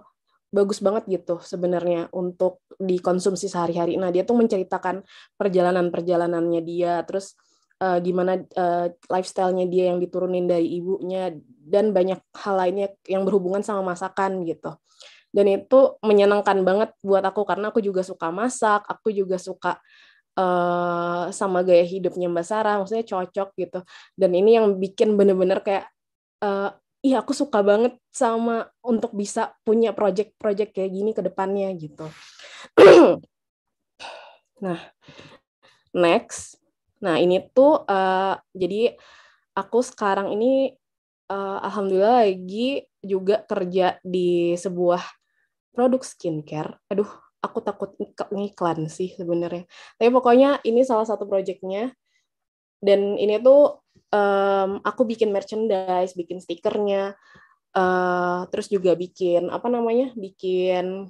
bagus banget gitu sebenarnya untuk dikonsumsi sehari-hari. Nah, dia tuh menceritakan perjalanan-perjalanannya dia, terus uh, gimana uh, lifestyle-nya dia yang diturunin dari ibunya dan banyak hal lainnya yang berhubungan sama masakan gitu. Dan itu menyenangkan banget buat aku karena aku juga suka masak, aku juga suka uh, sama gaya hidupnya Mbak Sarah, maksudnya cocok gitu. Dan ini yang bikin bener-bener kayak iya aku suka banget sama untuk bisa punya project-project kayak gini ke depannya gitu. nah, next. Nah, ini tuh uh, jadi aku sekarang ini uh, alhamdulillah lagi juga kerja di sebuah produk skincare. Aduh, aku takut ngiklan sih sebenarnya. Tapi pokoknya ini salah satu proyeknya dan ini tuh um, aku bikin merchandise, bikin stikernya, uh, terus juga bikin apa namanya, bikin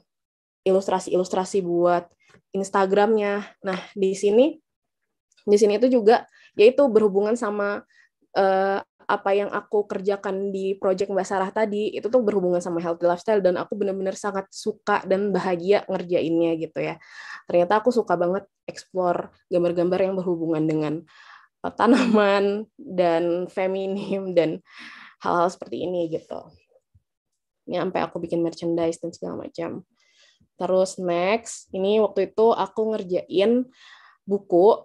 ilustrasi-ilustrasi buat Instagramnya. Nah di sini, di sini itu juga yaitu berhubungan sama uh, apa yang aku kerjakan di project Mbak Sarah tadi itu tuh berhubungan sama healthy lifestyle dan aku benar-benar sangat suka dan bahagia ngerjainnya gitu ya. Ternyata aku suka banget explore gambar-gambar yang berhubungan dengan tanaman dan feminim dan hal-hal seperti ini gitu. Ini sampai aku bikin merchandise dan segala macam. Terus next, ini waktu itu aku ngerjain buku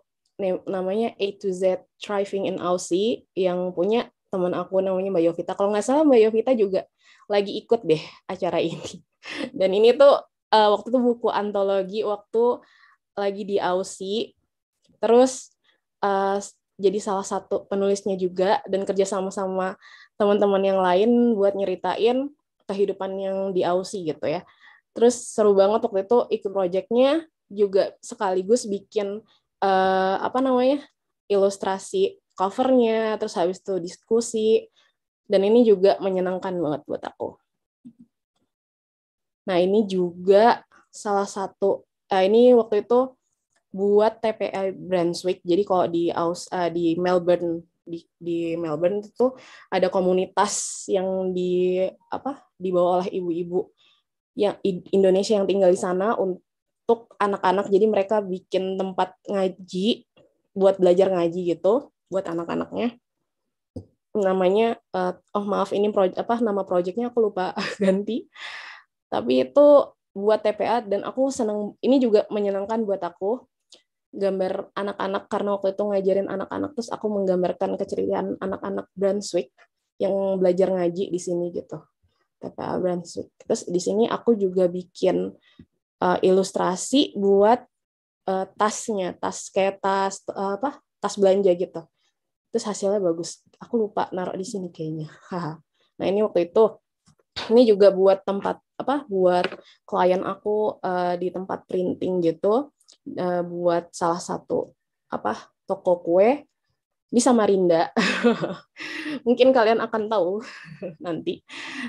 namanya A to Z Thriving in Aussie yang punya teman aku namanya Mbak Yovita. Kalau nggak salah Mbak Yovita juga lagi ikut deh acara ini. Dan ini tuh uh, waktu itu buku antologi waktu lagi di Aussie. Terus uh, jadi salah satu penulisnya juga dan kerja sama sama teman-teman yang lain buat nyeritain kehidupan yang di Aussie gitu ya. Terus seru banget waktu itu ikut proyeknya juga sekaligus bikin uh, apa namanya ilustrasi covernya, terus habis itu diskusi dan ini juga menyenangkan banget buat aku. Nah ini juga salah satu uh, ini waktu itu buat TPA Brunswick. Jadi kalau di Aus, uh, di Melbourne di, di Melbourne itu ada komunitas yang di apa dibawa oleh ibu-ibu yang Indonesia yang tinggal di sana untuk anak-anak. Jadi mereka bikin tempat ngaji buat belajar ngaji gitu buat anak-anaknya. Namanya uh, oh maaf ini proyek apa nama proyeknya aku lupa ganti. Tapi itu buat TPA dan aku senang ini juga menyenangkan buat aku gambar anak-anak karena waktu itu ngajarin anak-anak terus aku menggambarkan keceriaan anak-anak Brunswick yang belajar ngaji di sini gitu TPA Brunswick terus di sini aku juga bikin uh, ilustrasi buat uh, tasnya tas kayak tas uh, apa tas belanja gitu terus hasilnya bagus aku lupa naruh di sini kayaknya nah ini waktu itu ini juga buat tempat apa buat klien aku uh, di tempat printing gitu Eh, buat salah satu apa toko kue di Samarinda. Mungkin kalian akan tahu nanti.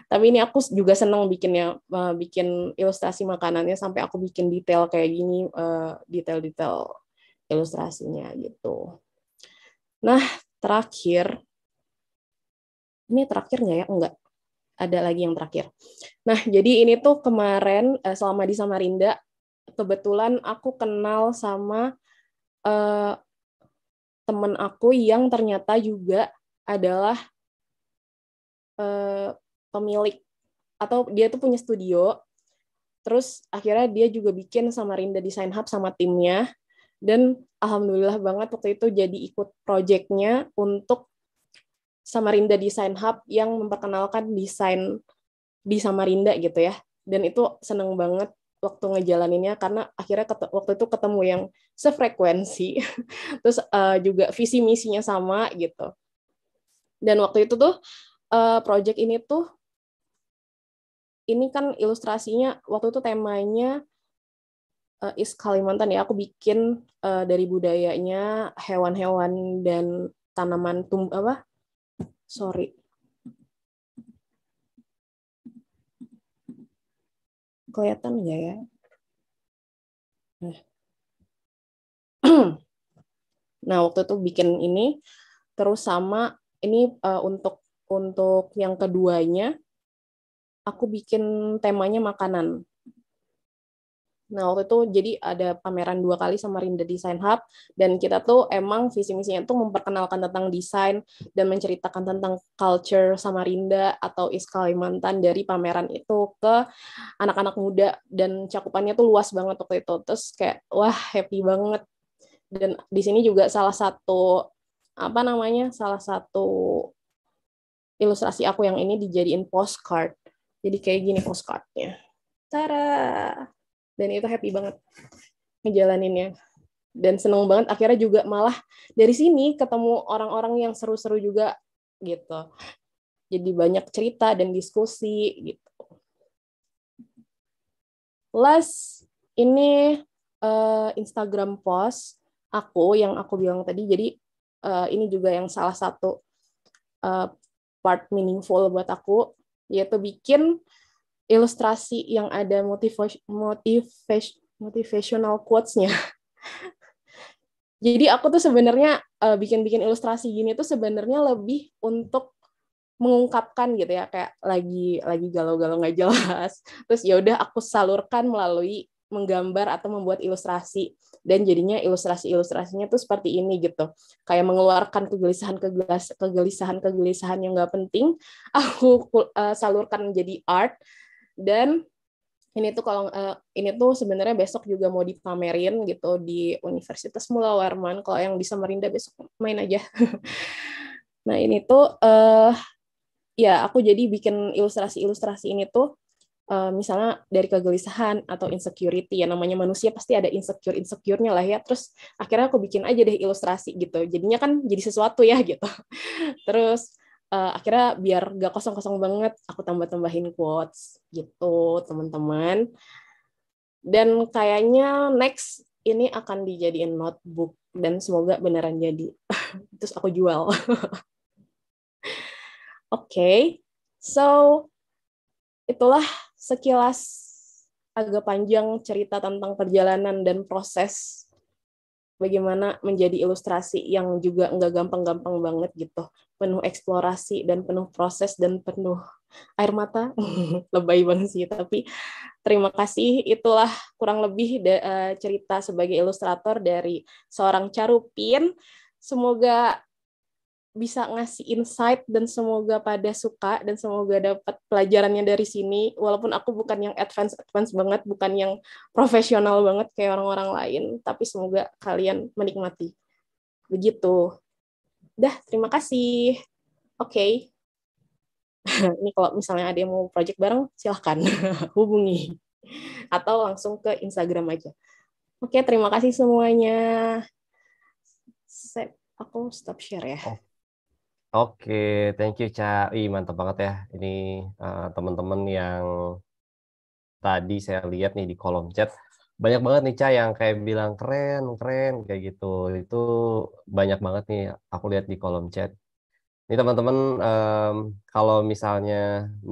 Tapi ini aku juga senang bikinnya, eh, bikin ilustrasi makanannya sampai aku bikin detail kayak gini, eh, detail-detail ilustrasinya gitu. Nah, terakhir, ini terakhir nggak ya? Enggak. Ada lagi yang terakhir. Nah, jadi ini tuh kemarin selama di Samarinda, kebetulan aku kenal sama uh, temen aku yang ternyata juga adalah uh, pemilik atau dia tuh punya studio. Terus akhirnya dia juga bikin sama Rinda Design Hub sama timnya. Dan alhamdulillah banget waktu itu jadi ikut proyeknya untuk Samarinda Design Hub yang memperkenalkan desain di Samarinda gitu ya. Dan itu seneng banget waktu ngejalaninnya karena akhirnya waktu itu ketemu yang sefrekuensi terus uh, juga visi misinya sama gitu dan waktu itu tuh uh, project ini tuh ini kan ilustrasinya waktu itu temanya uh, eh, is Kalimantan ya aku bikin uh, dari budayanya hewan-hewan dan tanaman tum apa sorry kelihatan nggak ya? Nah. waktu itu bikin ini terus sama ini uh, untuk untuk yang keduanya aku bikin temanya makanan. Nah, waktu itu jadi ada pameran dua kali sama Rinda Design Hub, dan kita tuh emang visi misinya tuh memperkenalkan tentang desain dan menceritakan tentang culture sama Rinda atau East Kalimantan dari pameran itu ke anak-anak muda, dan cakupannya tuh luas banget waktu itu. Terus kayak, wah happy banget. Dan di sini juga salah satu, apa namanya, salah satu ilustrasi aku yang ini dijadiin postcard. Jadi kayak gini postcardnya. Tara dan itu happy banget ngejalaninnya dan seneng banget akhirnya juga malah dari sini ketemu orang-orang yang seru-seru juga gitu jadi banyak cerita dan diskusi gitu last ini uh, Instagram post aku yang aku bilang tadi jadi uh, ini juga yang salah satu uh, part meaningful buat aku yaitu bikin ilustrasi yang ada motivasi motivation, motivational quotes-nya. Jadi aku tuh sebenarnya uh, bikin-bikin ilustrasi gini tuh sebenarnya lebih untuk mengungkapkan gitu ya kayak lagi lagi galau-galau nggak jelas. Terus ya udah aku salurkan melalui menggambar atau membuat ilustrasi dan jadinya ilustrasi-ilustrasinya tuh seperti ini gitu kayak mengeluarkan kegelisahan kegelisahan kegelisahan kegelisahan yang nggak penting aku uh, salurkan menjadi art dan ini tuh kalau uh, ini tuh sebenarnya besok juga mau dipamerin gitu di Universitas Mula Warman kalau yang bisa merinda besok main aja nah ini tuh uh, ya aku jadi bikin ilustrasi-ilustrasi ini tuh uh, misalnya dari kegelisahan atau insecurity ya namanya manusia pasti ada insecure insecure-nya lah ya terus akhirnya aku bikin aja deh ilustrasi gitu jadinya kan jadi sesuatu ya gitu terus uh, akhirnya biar gak kosong-kosong banget aku tambah-tambahin quotes gitu teman-teman dan kayaknya next ini akan dijadiin notebook dan semoga beneran jadi terus aku jual oke okay. so itulah sekilas agak panjang cerita tentang perjalanan dan proses bagaimana menjadi ilustrasi yang juga nggak gampang-gampang banget gitu, penuh eksplorasi dan penuh proses dan penuh air mata, lebay banget sih. Tapi terima kasih, itulah kurang lebih eh, cerita sebagai ilustrator dari seorang Carupin. Semoga bisa ngasih insight dan semoga pada suka dan semoga dapat pelajarannya dari sini walaupun aku bukan yang advance advance banget bukan yang profesional banget kayak orang-orang lain tapi semoga kalian menikmati begitu dah terima kasih oke okay. ini kalau misalnya ada yang mau project bareng silahkan hubungi atau langsung ke Instagram aja oke okay, terima kasih semuanya Set, aku stop share ya. Oke, thank you Ca. Ih, mantap banget ya. Ini uh, teman-teman yang tadi saya lihat nih di kolom chat banyak banget nih Ca yang kayak bilang keren, keren kayak gitu. Itu banyak banget nih aku lihat di kolom chat. Ini teman-teman um, kalau misalnya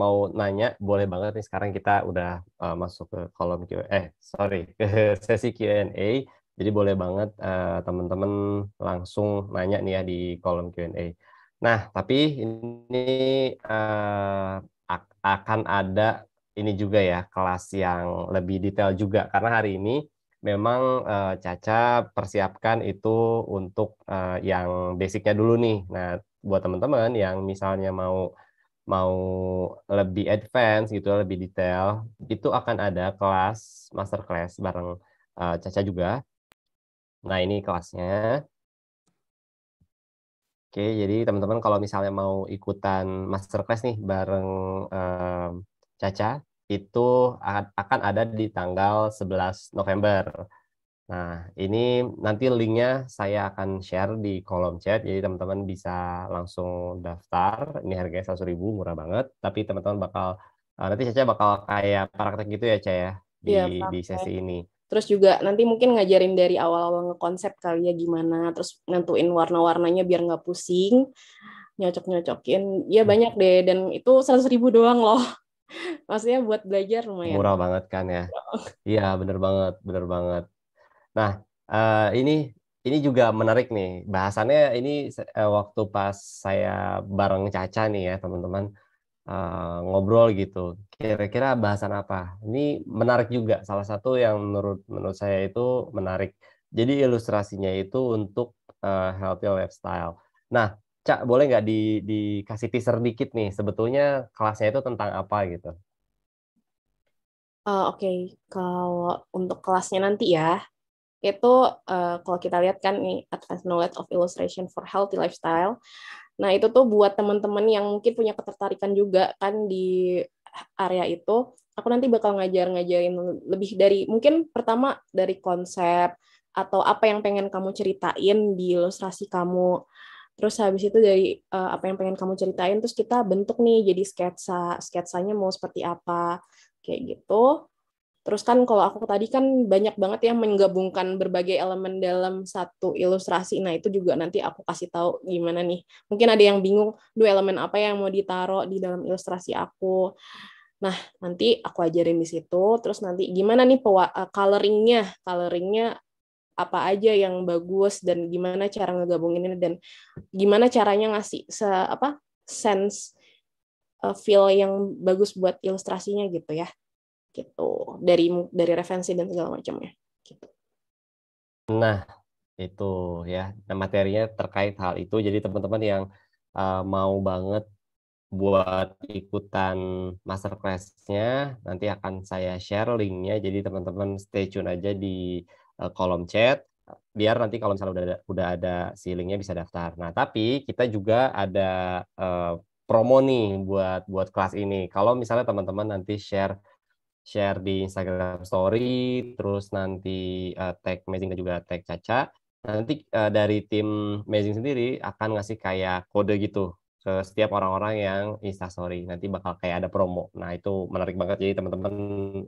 mau nanya boleh banget nih sekarang kita udah uh, masuk ke kolom Q&A. eh sorry ke sesi Q&A. Jadi boleh banget eh, teman-teman uh, teman -teman langsung nanya nih ya di kolom Q&A. Nah, tapi ini uh, akan ada ini juga ya kelas yang lebih detail juga karena hari ini memang uh, Caca persiapkan itu untuk uh, yang basicnya dulu nih. Nah, buat teman-teman yang misalnya mau mau lebih advance gitu, lebih detail, itu akan ada kelas master class bareng uh, Caca juga. Nah, ini kelasnya. Oke, jadi teman-teman kalau misalnya mau ikutan masterclass nih bareng um, Caca, itu akan ada di tanggal 11 November. Nah, ini nanti linknya saya akan share di kolom chat, jadi teman-teman bisa langsung daftar. Ini harganya 100 ribu, murah banget. Tapi teman-teman bakal, eh, nanti Caca bakal kayak praktek gitu ya, Caca ya, di, ya, di sesi ini terus juga nanti mungkin ngajarin dari awal-awal ngekonsep kali ya gimana terus nentuin warna-warnanya biar nggak pusing nyocok-nyocokin ya banyak deh dan itu seratus ribu doang loh maksudnya buat belajar lumayan murah banget kan ya iya bener banget bener banget nah uh, ini ini juga menarik nih bahasannya ini eh, waktu pas saya bareng Caca nih ya teman-teman uh, ngobrol gitu. Kira-kira bahasan apa? Ini menarik juga. Salah satu yang menurut menurut saya itu menarik. Jadi ilustrasinya itu untuk uh, healthy lifestyle. Nah, Cak, boleh nggak di, dikasih teaser dikit nih? Sebetulnya kelasnya itu tentang apa gitu? Uh, Oke, okay. kalau untuk kelasnya nanti ya, itu uh, kalau kita lihat kan nih Advanced Knowledge of Illustration for Healthy Lifestyle, Nah, itu tuh buat teman-teman yang mungkin punya ketertarikan juga kan di area itu, aku nanti bakal ngajar-ngajarin lebih dari mungkin pertama dari konsep atau apa yang pengen kamu ceritain di ilustrasi kamu. Terus habis itu dari uh, apa yang pengen kamu ceritain terus kita bentuk nih jadi sketsa, sketsanya mau seperti apa kayak gitu. Terus kan kalau aku tadi kan banyak banget yang menggabungkan berbagai elemen dalam satu ilustrasi. Nah, itu juga nanti aku kasih tahu gimana nih. Mungkin ada yang bingung, dua elemen apa yang mau ditaruh di dalam ilustrasi aku. Nah, nanti aku ajarin di situ. Terus nanti gimana nih eh, coloringnya, coloringnya apa aja yang bagus dan gimana cara ngegabunginnya dan gimana caranya ngasih se apa sense eh, feel yang bagus buat ilustrasinya gitu ya gitu dari dari referensi dan segala macamnya gitu. Nah, itu ya. Nah, materinya terkait hal itu. Jadi teman-teman yang uh, mau banget buat ikutan masterclass-nya, nanti akan saya share link-nya. Jadi teman-teman stay tune aja di eh, kolom chat biar nanti kalau misalnya udah ada, udah ada si link-nya bisa daftar. Nah, tapi kita juga ada uh, promo nih buat buat kelas ini. Kalau misalnya teman-teman nanti share share di Instagram Story, terus nanti uh, tag Amazing dan juga tag Caca. Nanti uh, dari tim Amazing sendiri akan ngasih kayak kode gitu ke setiap orang-orang yang insta story. nanti bakal kayak ada promo nah itu menarik banget jadi teman-teman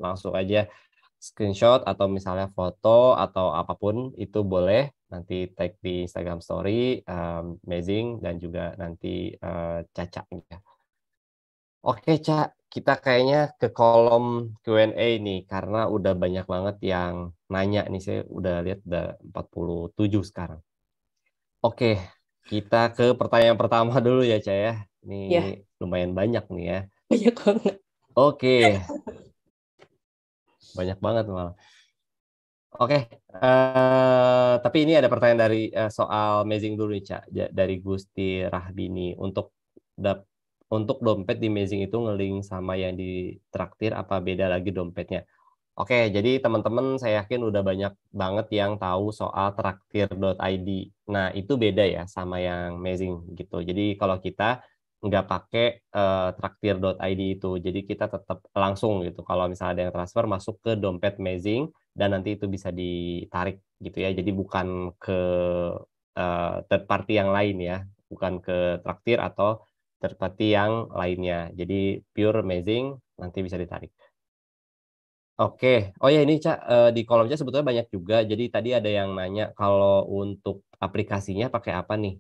langsung aja screenshot atau misalnya foto atau apapun itu boleh nanti tag di Instagram Story um, amazing dan juga nanti uh, Caca Oke Caca kita kayaknya ke kolom Q&A nih karena udah banyak banget yang nanya nih saya udah lihat udah 47 sekarang. Oke, kita ke pertanyaan pertama dulu ya, Cah ya. Ini ya. lumayan banyak nih ya. Banyak banget. Oke. banyak banget malah. Oke, uh, tapi ini ada pertanyaan dari uh, soal amazing dulu nih, Cak, dari Gusti Rahbini untuk untuk dompet di Amazing itu ngeling sama yang di traktir apa beda lagi dompetnya? Oke, jadi teman-teman saya yakin udah banyak banget yang tahu soal traktir.id. Nah, itu beda ya sama yang Amazing gitu. Jadi kalau kita nggak pakai uh, eh, traktir.id itu. Jadi kita tetap langsung gitu. Kalau misalnya ada yang transfer masuk ke dompet Amazing dan nanti itu bisa ditarik gitu ya. Jadi bukan ke uh, third party yang lain ya, bukan ke traktir atau seperti yang lainnya. Jadi pure amazing nanti bisa ditarik. Oke, oh ya ini Cak, eh, di kolomnya sebetulnya banyak juga. Jadi tadi ada yang nanya kalau untuk aplikasinya pakai apa nih?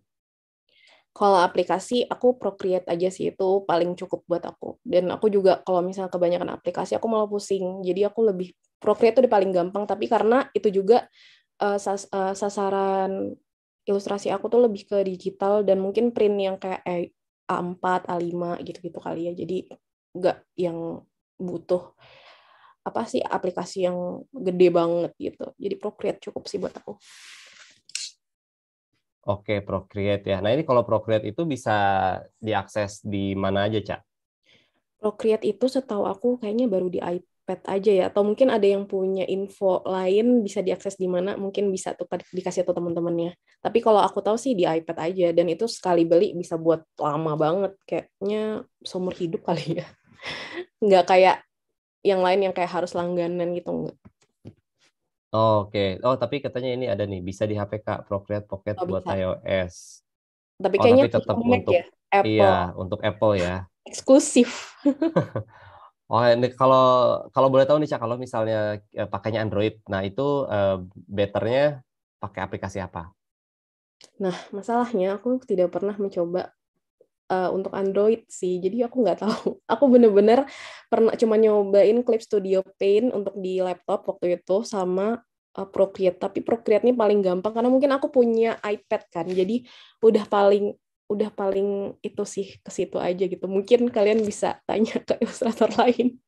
Kalau aplikasi aku Procreate aja sih itu paling cukup buat aku. Dan aku juga kalau misalnya kebanyakan aplikasi aku malah pusing. Jadi aku lebih Procreate itu paling gampang tapi karena itu juga uh, sas, uh, sasaran ilustrasi aku tuh lebih ke digital dan mungkin print yang kayak A4, A5 gitu-gitu kali ya. Jadi nggak yang butuh apa sih aplikasi yang gede banget gitu. Jadi Procreate cukup sih buat aku. Oke, Procreate ya. Nah, ini kalau Procreate itu bisa diakses di mana aja, Cak? Procreate itu setahu aku kayaknya baru di iPad pet aja ya atau mungkin ada yang punya info lain bisa diakses di mana mungkin bisa tuh dikasih atau teman-temannya tapi kalau aku tahu sih di iPad aja dan itu sekali beli bisa buat lama banget kayaknya seumur hidup kali ya nggak kayak yang lain yang kayak harus langganan gitu nggak? oh, oke okay. oh tapi katanya ini ada nih bisa di HP kak Procreate Pocket oh, buat bisa. iOS tapi oh, kayaknya tapi tetap untuk ya? Apple. iya untuk Apple ya eksklusif Oh, ini kalau kalau boleh tahu nih Cak, kalau misalnya eh, pakainya Android, nah itu eh, betternya pakai aplikasi apa? Nah, masalahnya aku tidak pernah mencoba uh, untuk Android sih, jadi aku nggak tahu. Aku bener-bener pernah cuma nyobain Clip Studio Paint untuk di laptop waktu itu sama uh, Procreate, tapi Procreate ini paling gampang karena mungkin aku punya iPad kan, jadi udah paling udah paling itu sih ke situ aja gitu. Mungkin kalian bisa tanya ke ilustrator lain.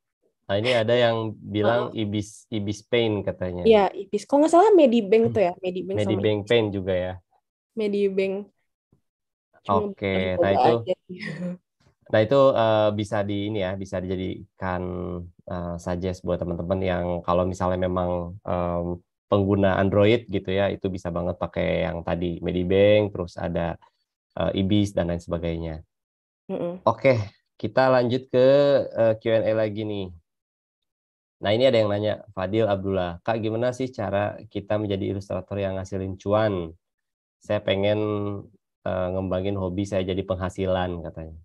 Nah, ini ada yang bilang oh. ibis ibis pain katanya. Iya, ibis. Kok nggak salah Medibank tuh ya, Medibank. Medibank sama pain juga ya. Medibank. Oke, okay. Nah, nah itu. Aja. Nah eh, itu uh, bisa di ini ya, bisa dijadikan uh, suggest buat teman-teman yang kalau misalnya memang um, pengguna Android gitu ya, itu bisa banget pakai yang tadi Medibank, terus ada uh, ibis dan lain sebagainya. Mm-hmm. Oke, okay, kita lanjut ke uh, eh, Q&A lagi nih. Nah ini ada yang nanya Fadil Abdullah, kak gimana sih cara kita menjadi ilustrator yang ngasilin cuan? Saya pengen uh, ngembangin hobi saya jadi penghasilan katanya.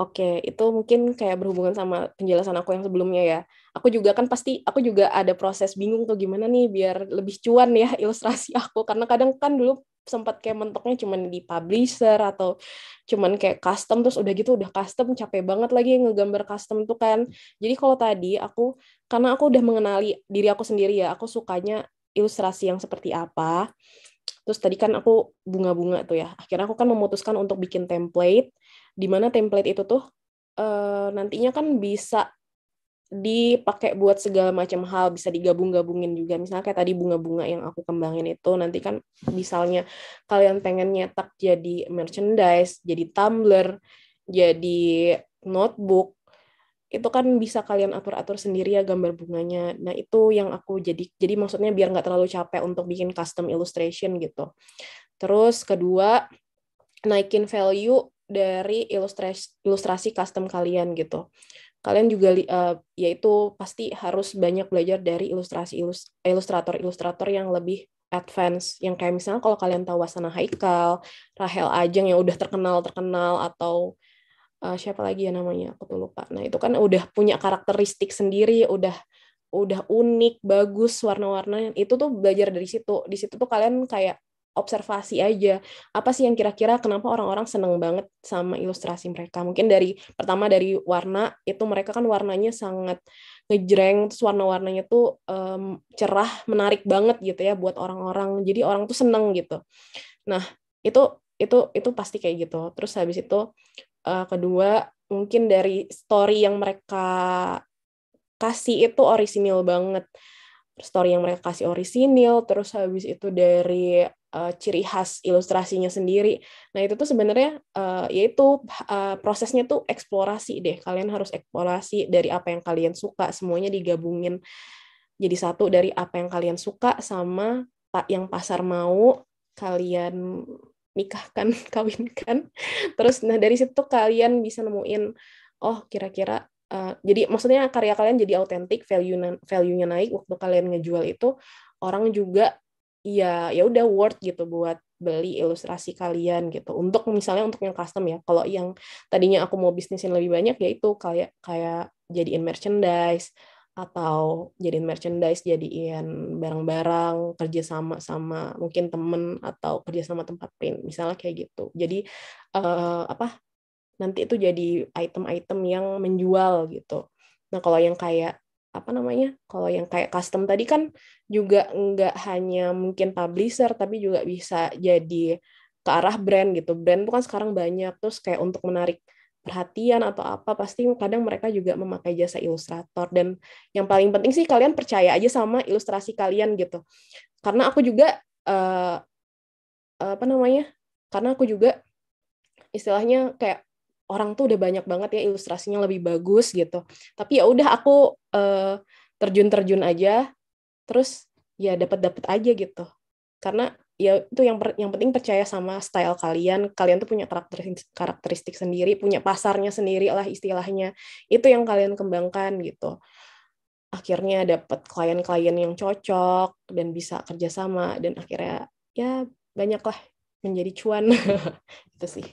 Oke, itu mungkin kayak berhubungan sama penjelasan aku yang sebelumnya ya. Aku juga kan pasti, aku juga ada proses bingung tuh gimana nih biar lebih cuan ya ilustrasi aku. Karena kadang kan dulu sempat kayak mentoknya cuman di publisher atau cuman kayak custom terus udah gitu udah custom capek banget lagi ngegambar custom tuh kan jadi kalau tadi aku karena aku udah mengenali diri aku sendiri ya aku sukanya ilustrasi yang seperti apa terus tadi kan aku bunga-bunga tuh ya akhirnya aku kan memutuskan untuk bikin template dimana template itu tuh eh, nantinya kan bisa dipakai buat segala macam hal bisa digabung-gabungin juga misalnya kayak tadi bunga-bunga yang aku kembangin itu nanti kan misalnya kalian pengen nyetak jadi merchandise jadi tumbler jadi notebook itu kan bisa kalian atur-atur sendiri ya gambar bunganya nah itu yang aku jadi jadi maksudnya biar nggak terlalu capek untuk bikin custom illustration gitu terus kedua naikin value dari ilustrasi ilustrasi custom kalian gitu kalian juga uh, yaitu pasti harus banyak belajar dari ilustrasi ilustrator ilustrator yang lebih advance yang kayak misalnya kalau kalian tahu Wasana Haikal, Rahel Ajeng yang udah terkenal terkenal atau uh, siapa lagi ya namanya aku tuh lupa. Nah itu kan udah punya karakteristik sendiri, udah udah unik, bagus warna-warnanya. Itu tuh belajar dari situ. Di situ tuh kalian kayak observasi aja apa sih yang kira-kira kenapa orang-orang seneng banget sama ilustrasi mereka mungkin dari pertama dari warna itu mereka kan warnanya sangat ngejreng terus warna-warnanya tuh um, cerah menarik banget gitu ya buat orang-orang jadi orang tuh seneng gitu nah itu itu itu pasti kayak gitu terus habis itu uh, kedua mungkin dari story yang mereka kasih itu orisinil banget story yang mereka kasih orisinil, terus habis itu dari uh, ciri khas ilustrasinya sendiri. Nah itu tuh sebenarnya uh, eh, yaitu uh, eh, prosesnya tuh eksplorasi deh. Kalian harus eksplorasi dari apa yang kalian suka, semuanya digabungin jadi satu dari apa yang kalian suka sama pak yang pasar mau kalian nikahkan, kawinkan. Terus nah dari situ kalian bisa nemuin oh kira-kira Eh, jadi maksudnya karya kalian jadi autentik value value-nya naik waktu kalian ngejual itu orang juga ya ya udah worth gitu buat beli ilustrasi kalian gitu untuk misalnya untuk yang custom ya kalau yang tadinya aku mau bisnisin lebih banyak yaitu kayak kayak jadiin merchandise atau jadiin merchandise jadiin barang-barang kerja sama sama mungkin temen atau kerja sama tempat print misalnya kayak gitu jadi uh, apa nanti itu jadi item-item yang menjual gitu. Nah kalau yang kayak apa namanya kalau yang kayak custom tadi kan juga nggak hanya mungkin publisher tapi juga bisa jadi ke arah brand gitu brand tuh kan sekarang banyak terus kayak untuk menarik perhatian atau apa pasti kadang mereka juga memakai jasa ilustrator dan yang paling penting sih kalian percaya aja sama ilustrasi kalian gitu karena aku juga uh, apa namanya karena aku juga istilahnya kayak orang tuh udah banyak banget ya ilustrasinya lebih bagus gitu tapi ya udah aku eh, terjun-terjun aja terus ya dapat dapat aja gitu karena ya itu yang yang penting percaya sama style kalian kalian tuh punya karakteristik karakteristik sendiri punya pasarnya sendiri lah istilahnya itu yang kalian kembangkan gitu akhirnya dapat klien-klien yang cocok dan bisa kerjasama dan akhirnya ya banyaklah menjadi cuan itu sih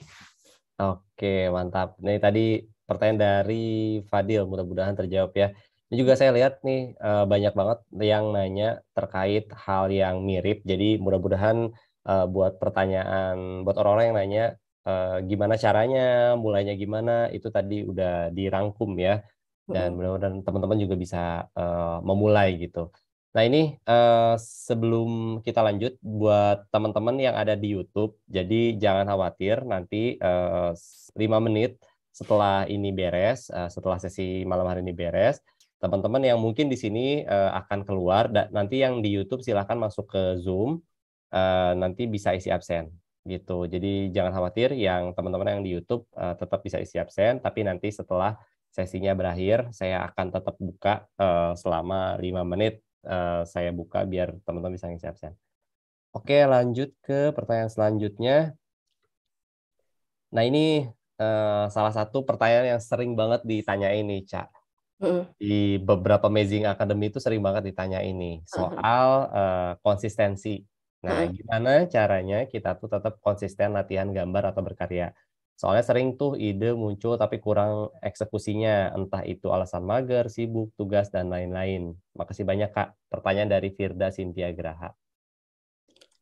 Oke, mantap. Nah, tadi pertanyaan dari Fadil, mudah-mudahan terjawab ya. Ini juga saya lihat nih eh, banyak banget yang nanya terkait hal yang mirip. Jadi mudah-mudahan eh, buat pertanyaan buat orang-orang yang nanya eh, gimana caranya, mulainya gimana, itu tadi udah dirangkum ya. Dan mudah-mudahan teman-teman juga bisa memulai gitu. Nah ini uh, sebelum kita lanjut buat teman-teman yang ada di YouTube, jadi jangan khawatir nanti eh, lima uh, menit setelah ini beres, uh, setelah sesi malam hari ini beres, teman-teman yang mungkin di sini uh, akan keluar, nanti yang di YouTube silahkan masuk ke Zoom, uh, nanti bisa isi absen gitu. Jadi jangan khawatir yang teman-teman yang di YouTube uh, tetap bisa isi absen, tapi nanti setelah sesinya berakhir, saya akan tetap buka uh, selama lima menit Eh, saya buka biar teman-teman bisa ngisi absen. Oke, lanjut ke pertanyaan selanjutnya. Nah, ini uh, salah satu pertanyaan yang sering banget ditanyain nih, Cak. Di beberapa Amazing Academy itu sering banget ditanya ini soal uh, konsistensi. Nah, gimana caranya kita tuh tetap konsisten latihan gambar atau berkarya? Soalnya sering tuh ide muncul tapi kurang eksekusinya, entah itu alasan mager, sibuk, tugas, dan lain-lain. Makasih banyak, Kak. Pertanyaan dari Firda Sintia Graha.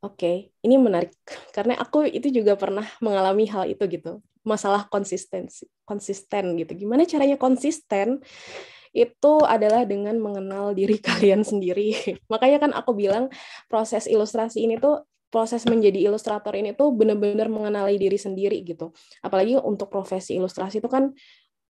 Oke, ini menarik. Karena aku itu juga pernah mengalami hal itu gitu. Masalah konsistensi, konsisten gitu. Gimana caranya konsisten? itu adalah dengan mengenal diri kalian sendiri. Makanya kan aku bilang proses ilustrasi ini tuh proses menjadi ilustrator ini tuh benar-benar mengenali diri sendiri gitu. Apalagi untuk profesi ilustrasi itu kan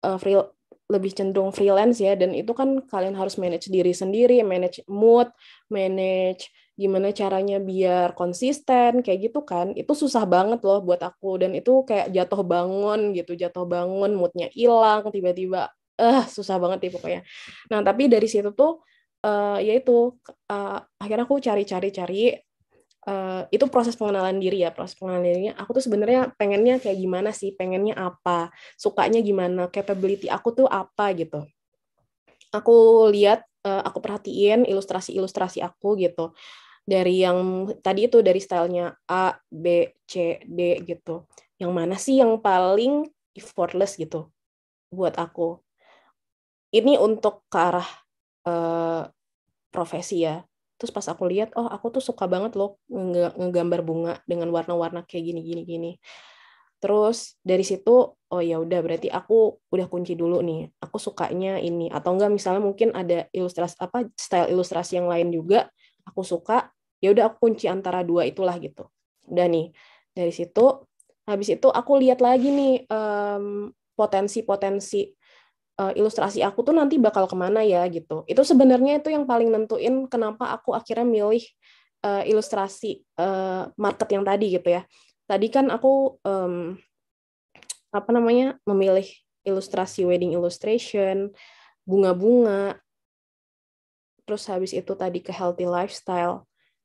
uh, eh, free, lebih cenderung freelance ya dan itu kan kalian harus manage diri sendiri, manage mood, manage gimana caranya biar konsisten kayak gitu kan. Itu susah banget loh buat aku dan itu kayak jatuh bangun gitu, jatuh bangun moodnya hilang tiba-tiba eh uh, susah banget sih pokoknya. Nah, tapi dari situ tuh uh, eh, yaitu uh, eh, akhirnya aku cari-cari-cari Eh, itu proses pengenalan diri ya proses pengenalan dirinya aku tuh sebenarnya pengennya kayak gimana sih pengennya apa sukanya gimana capability aku tuh apa gitu aku lihat uh, aku perhatiin ilustrasi-ilustrasi aku gitu dari yang tadi itu dari stylenya A B C D gitu yang mana sih yang paling effortless gitu buat aku ini untuk ke arah uh, profesi ya terus pas aku lihat oh aku tuh suka banget loh ngegambar bunga dengan warna-warna kayak gini gini gini terus dari situ oh ya udah berarti aku udah kunci dulu nih aku sukanya ini atau enggak misalnya mungkin ada ilustrasi apa style ilustrasi yang lain juga aku suka ya udah aku kunci antara dua itulah gitu udah nih dari situ habis itu aku lihat lagi nih potensi mmm, potensi-potensi uh, ilustrasi aku tuh nanti bakal kemana ya gitu. Itu sebenarnya itu yang paling nentuin kenapa aku akhirnya milih uh, ilustrasi uh, market yang tadi gitu ya. Tadi kan aku um, apa namanya memilih ilustrasi wedding illustration, bunga-bunga, terus habis itu tadi ke healthy lifestyle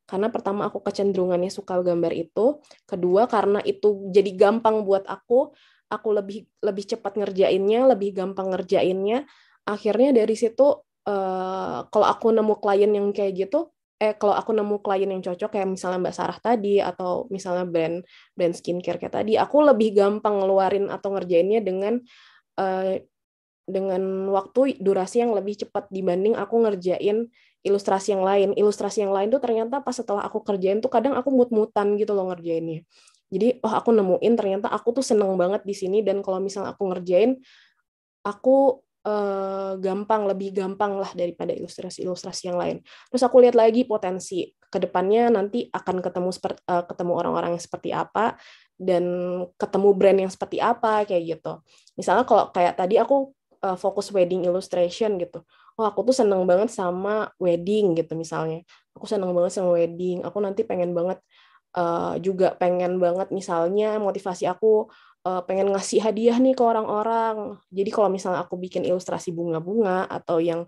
karena pertama aku kecenderungannya suka gambar itu, kedua karena itu jadi gampang buat aku aku lebih lebih cepat ngerjainnya lebih gampang ngerjainnya akhirnya dari situ Uh, kalau aku nemu klien yang kayak gitu, eh kalau aku nemu klien yang cocok kayak misalnya Mbak Sarah tadi atau misalnya brand brand skincare kayak tadi, aku lebih gampang ngeluarin atau ngerjainnya dengan uh, dengan waktu durasi yang lebih cepat dibanding aku ngerjain ilustrasi yang lain. Ilustrasi yang lain tuh ternyata pas setelah aku kerjain tuh kadang aku mut-mutan gitu loh ngerjainnya jadi oh aku nemuin ternyata aku tuh seneng banget di sini dan kalau misalnya aku ngerjain aku eh, gampang lebih gampang lah daripada ilustrasi-ilustrasi yang lain terus aku lihat lagi potensi kedepannya nanti akan ketemu seperti, eh, ketemu orang-orang yang seperti apa dan ketemu brand yang seperti apa kayak gitu misalnya kalau kayak tadi aku eh, fokus wedding illustration gitu oh aku tuh seneng banget sama wedding gitu misalnya aku seneng banget sama wedding aku nanti pengen banget uh, juga pengen banget misalnya motivasi aku uh, pengen ngasih hadiah nih ke orang-orang. Jadi kalau misalnya aku bikin ilustrasi bunga-bunga atau yang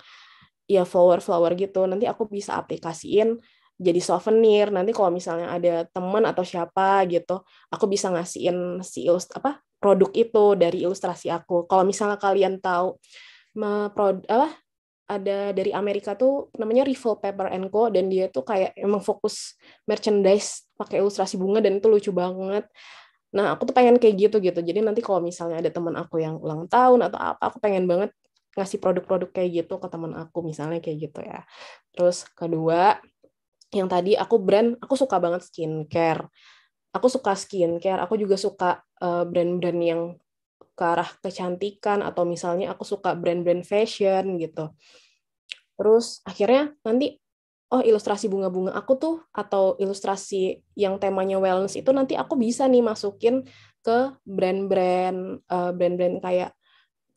ya flower-flower gitu, nanti aku bisa aplikasiin jadi souvenir. Nanti kalau misalnya ada teman atau siapa gitu, aku bisa ngasihin si ilust apa produk itu dari ilustrasi aku. Kalau misalnya kalian tahu me, apa ada dari Amerika tuh namanya Rival Paper and Co dan dia tuh kayak emang fokus merchandise pakai ilustrasi bunga dan itu lucu banget. Nah, aku tuh pengen kayak gitu gitu. Jadi nanti kalau misalnya ada teman aku yang ulang tahun atau apa, aku pengen banget ngasih produk-produk kayak gitu ke teman aku misalnya kayak gitu ya. Terus kedua, yang tadi aku brand, aku suka banget skincare. Aku suka skincare, aku juga suka eh, brand-brand yang ke arah kecantikan atau misalnya aku suka brand-brand fashion gitu. Terus akhirnya nanti oh ilustrasi bunga-bunga aku tuh atau ilustrasi yang temanya wellness itu nanti aku bisa nih masukin ke brand-brand eh, brand-brand kayak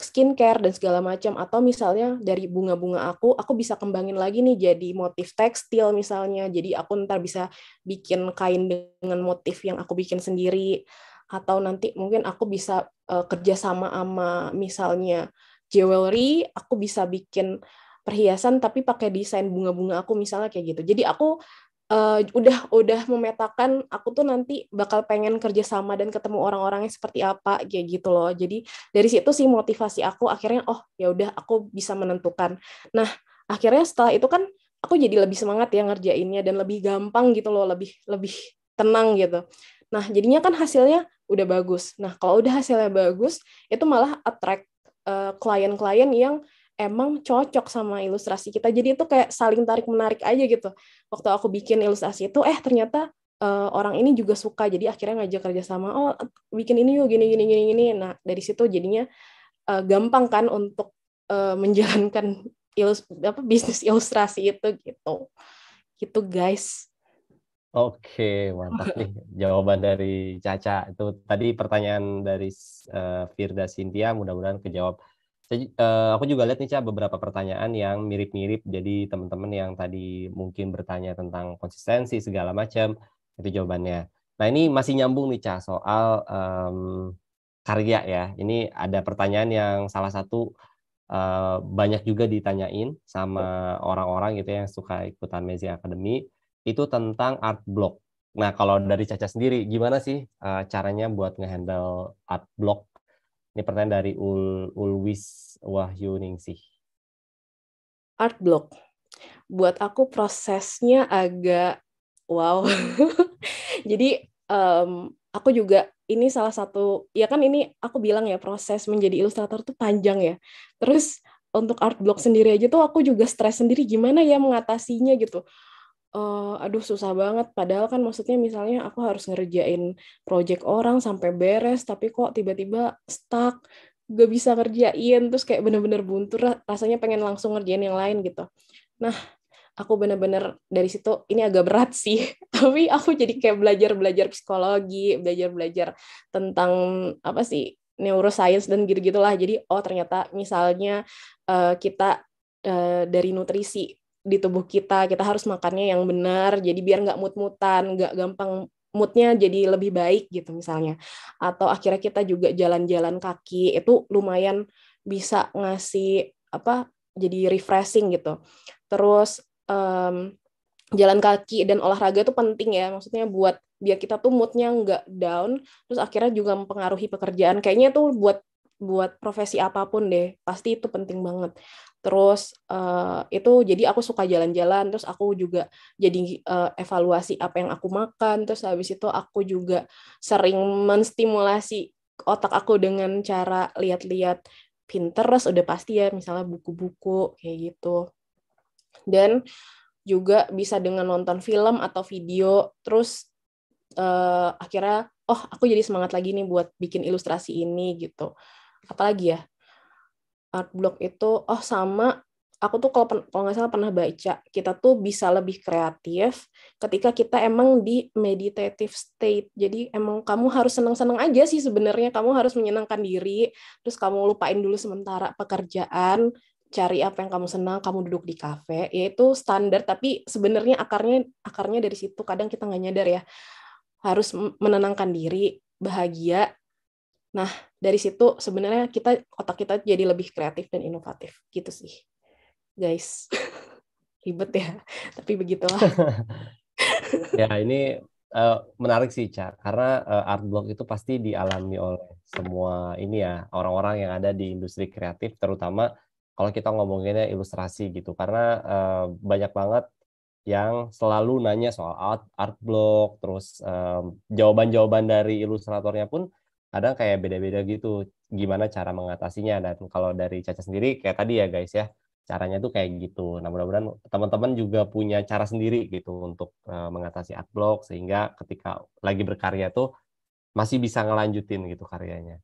skincare dan segala macam atau misalnya dari bunga-bunga aku aku bisa kembangin lagi nih jadi motif tekstil misalnya jadi aku ntar bisa bikin kain dengan motif yang aku bikin sendiri atau nanti mungkin aku bisa uh, eh, kerjasama sama misalnya jewelry aku bisa bikin perhiasan tapi pakai desain bunga-bunga aku misalnya kayak gitu. Jadi aku uh, udah udah memetakan aku tuh nanti bakal pengen kerjasama dan ketemu orang-orangnya seperti apa kayak gitu loh jadi dari situ sih motivasi aku akhirnya oh ya udah aku bisa menentukan nah akhirnya setelah itu kan aku jadi lebih semangat ya ngerjainnya dan lebih gampang gitu loh lebih lebih tenang gitu nah jadinya kan hasilnya udah bagus nah kalau udah hasilnya bagus itu malah attract eh, klien-klien uh, klien -klien yang emang cocok sama ilustrasi kita. Jadi itu kayak saling tarik menarik aja gitu. Waktu aku bikin ilustrasi itu, eh ternyata uh, orang ini juga suka. Jadi akhirnya ngajak kerja sama. Oh bikin ini yuk gini gini gini gini. Nah dari situ jadinya uh, gampang kan untuk uh, menjalankan ilus apa bisnis ilustrasi itu gitu. Gitu guys. Oke, mantap nih jawaban dari Caca. Itu tadi pertanyaan dari uh, Firda Sintia mudah-mudahan kejawab. Eh, aku juga lihat nih Ca beberapa pertanyaan yang mirip-mirip jadi teman-teman yang tadi mungkin bertanya tentang konsistensi segala macam itu jawabannya. Nah ini masih nyambung nih Ca soal um, karya ya. Ini ada pertanyaan yang salah satu uh, banyak juga ditanyain sama iya. orang-orang gitu ya, yang suka ikutan Mezi Academy itu tentang art block. Nah kalau dari Caca sendiri gimana sih uh, caranya buat ngehandle art block ini pertanyaan dari Ul Ulwis Wahyu Ningsih. Art block. Buat aku prosesnya agak wow. Jadi um, aku juga ini salah satu ya kan ini aku bilang ya proses menjadi ilustrator tuh panjang ya. Terus untuk art block sendiri aja tuh aku juga stres sendiri gimana ya mengatasinya gitu uh, aduh susah banget padahal kan maksudnya misalnya aku harus ngerjain project orang sampai beres tapi kok tiba-tiba stuck gak bisa ngerjain terus kayak bener-bener buntur rasanya pengen langsung ngerjain yang lain gitu nah aku bener-bener dari situ ini agak berat sih tapi aku jadi kayak belajar-belajar psikologi belajar-belajar tentang apa sih neuroscience dan gitu-gitulah jadi oh ternyata misalnya uh, kita uh, dari nutrisi di tubuh kita kita harus makannya yang benar jadi biar nggak mut-mutan nggak gampang moodnya jadi lebih baik gitu misalnya atau akhirnya kita juga jalan-jalan kaki itu lumayan bisa ngasih apa jadi refreshing gitu terus um, jalan kaki dan olahraga itu penting ya maksudnya buat biar kita tuh moodnya nggak down terus akhirnya juga mempengaruhi pekerjaan kayaknya tuh buat buat profesi apapun deh pasti itu penting banget terus uh, itu jadi aku suka jalan-jalan terus aku juga jadi uh, evaluasi apa yang aku makan terus habis itu aku juga sering menstimulasi otak aku dengan cara lihat-lihat Pinterest udah pasti ya misalnya buku-buku kayak gitu dan juga bisa dengan nonton film atau video terus uh, akhirnya oh aku jadi semangat lagi nih buat bikin ilustrasi ini gitu apalagi ya art block itu oh sama aku tuh kalau kalau nggak salah pernah baca kita tuh bisa lebih kreatif ketika kita emang di meditative state jadi emang kamu harus seneng-seneng aja sih sebenarnya kamu harus menyenangkan diri terus kamu lupain dulu sementara pekerjaan cari apa yang kamu senang kamu duduk di kafe yaitu standar tapi sebenarnya akarnya akarnya dari situ kadang kita nggak nyadar ya harus menenangkan diri bahagia Nah, dari situ sebenarnya kita otak kita jadi lebih kreatif dan inovatif gitu sih. Guys. Ribet ya, tapi begitulah. ya, ini uh, menarik sih, Cak. Karena uh, art blog itu pasti dialami oleh semua ini ya, orang-orang yang ada di industri kreatif terutama kalau kita ngomonginnya ilustrasi gitu karena uh, banyak banget yang selalu nanya soal art, art block terus um, jawaban -jawaban dari ilustratornya pun kadang kayak beda-beda gitu gimana cara mengatasinya dan kalau dari Caca sendiri kayak tadi ya guys ya caranya tuh kayak gitu. Nah mudah-mudahan teman-teman juga punya cara sendiri gitu untuk uh, mengatasi adblock sehingga ketika lagi berkarya tuh masih bisa ngelanjutin gitu karyanya.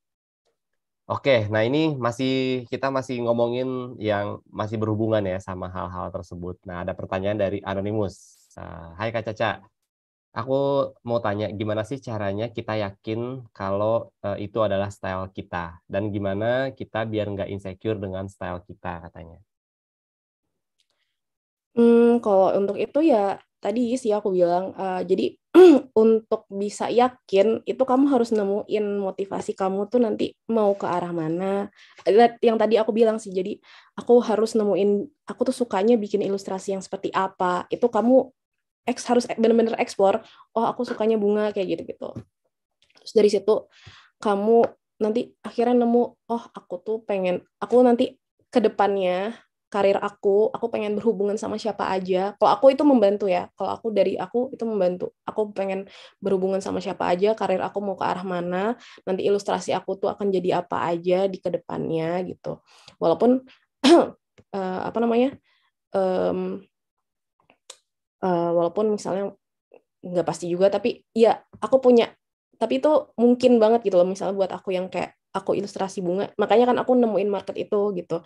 Oke, nah ini masih kita masih ngomongin yang masih berhubungan ya sama hal-hal tersebut. Nah ada pertanyaan dari Anonymous. Eh, hai Kak Caca, aku mau tanya gimana sih caranya kita yakin kalau uh, itu adalah style kita dan gimana kita biar nggak insecure dengan style kita katanya. Hmm, kalau untuk itu ya tadi sih aku bilang uh, jadi untuk bisa yakin itu kamu harus nemuin motivasi kamu tuh nanti mau ke arah mana yang tadi aku bilang sih jadi aku harus nemuin aku tuh sukanya bikin ilustrasi yang seperti apa itu kamu eks harus benar-benar eksplor oh aku sukanya bunga kayak gitu gitu terus dari situ kamu nanti akhirnya nemu oh aku tuh pengen aku nanti ke depannya karir aku aku pengen berhubungan sama siapa aja kalau aku itu membantu ya kalau aku dari aku itu membantu aku pengen berhubungan sama siapa aja karir aku mau ke arah mana nanti ilustrasi aku tuh akan jadi apa aja di kedepannya gitu walaupun uh, apa namanya um, uh, walaupun misalnya nggak pasti juga tapi ya aku punya tapi itu mungkin banget gitu loh misalnya buat aku yang kayak aku ilustrasi bunga makanya kan aku nemuin market itu gitu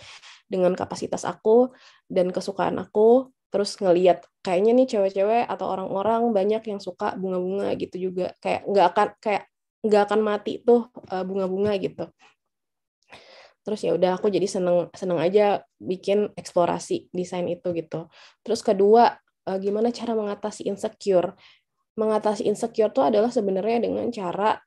dengan kapasitas aku dan kesukaan aku terus ngeliat kayaknya nih cewek-cewek atau orang-orang banyak yang suka bunga-bunga gitu juga kayak nggak akan kayak nggak akan mati tuh eh, bunga-bunga gitu terus ya udah aku jadi seneng seneng aja bikin eksplorasi desain itu gitu terus kedua uh, gimana cara mengatasi insecure. Mengatasi insecure tuh adalah sebenarnya dengan cara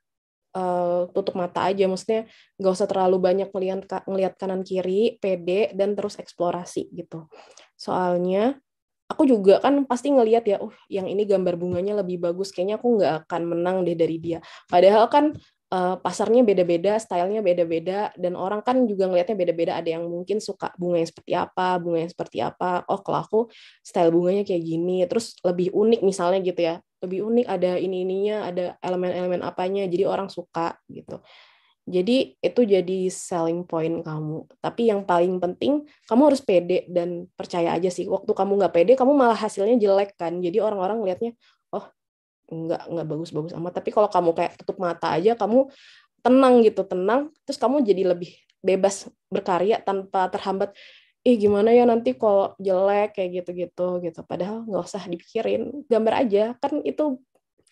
uh, tutup mata aja, maksudnya gak usah terlalu banyak melihat ngeliat kanan kiri, pede dan terus eksplorasi gitu. Soalnya aku juga kan pasti ngelihat ya, uh, yang ini gambar bunganya lebih bagus, kayaknya aku nggak akan menang deh dari dia. Padahal kan uh, pasarnya beda-beda, stylenya beda-beda, dan orang kan juga ngelihatnya beda-beda. Ada yang mungkin suka bunga yang seperti apa, bunga yang seperti apa. Oh, kalau aku style bunganya kayak gini, terus lebih unik misalnya gitu ya, lebih unik ada ini ininya, ada elemen-elemen apanya, jadi orang suka gitu. Jadi itu jadi selling point kamu. Tapi yang paling penting kamu harus pede dan percaya aja sih. Waktu kamu nggak pede, kamu malah hasilnya jelek kan. Jadi orang-orang ngeliatnya, nggak nggak bagus-bagus amat tapi kalau kamu kayak tutup mata aja kamu tenang gitu tenang terus kamu jadi lebih bebas berkarya tanpa terhambat ih gimana ya nanti kalau jelek kayak gitu-gitu gitu padahal nggak usah dipikirin gambar aja kan itu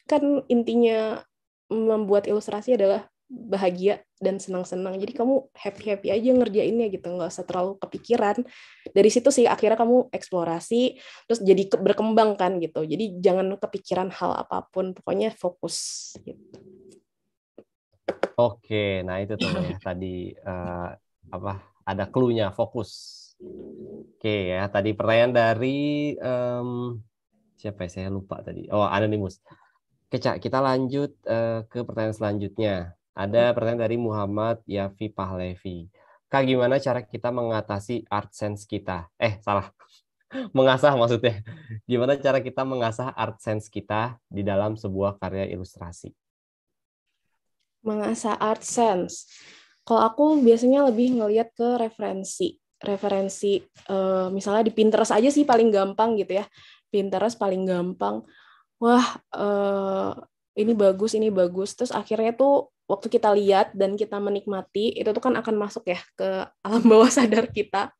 kan intinya membuat ilustrasi adalah bahagia dan senang-senang. Jadi kamu happy-happy aja ngerjainnya gitu, nggak usah terlalu kepikiran. Dari situ sih akhirnya kamu eksplorasi, terus jadi berkembang kan gitu. Jadi jangan kepikiran hal apapun, pokoknya fokus gitu. Oke, nah itu tuh ya tadi uh, apa ada clue-nya fokus. Oke ya, tadi pertanyaan dari um, siapa ya saya lupa tadi. Oh, anonymous Kecak, kita lanjut uh, ke pertanyaan selanjutnya. Ada pertanyaan dari Muhammad Yafi Pahlevi. Kak, gimana cara kita mengatasi art sense kita? Eh, salah. mengasah maksudnya. Gimana cara kita mengasah art sense kita di dalam sebuah karya ilustrasi? Mengasah art sense. Kalau aku biasanya lebih ngelihat ke referensi. Referensi, eh, misalnya di Pinterest aja sih paling gampang gitu ya. Pinterest paling gampang. Wah, eh, ini bagus, ini bagus. Terus akhirnya tuh waktu kita lihat dan kita menikmati itu tuh kan akan masuk ya ke alam bawah sadar kita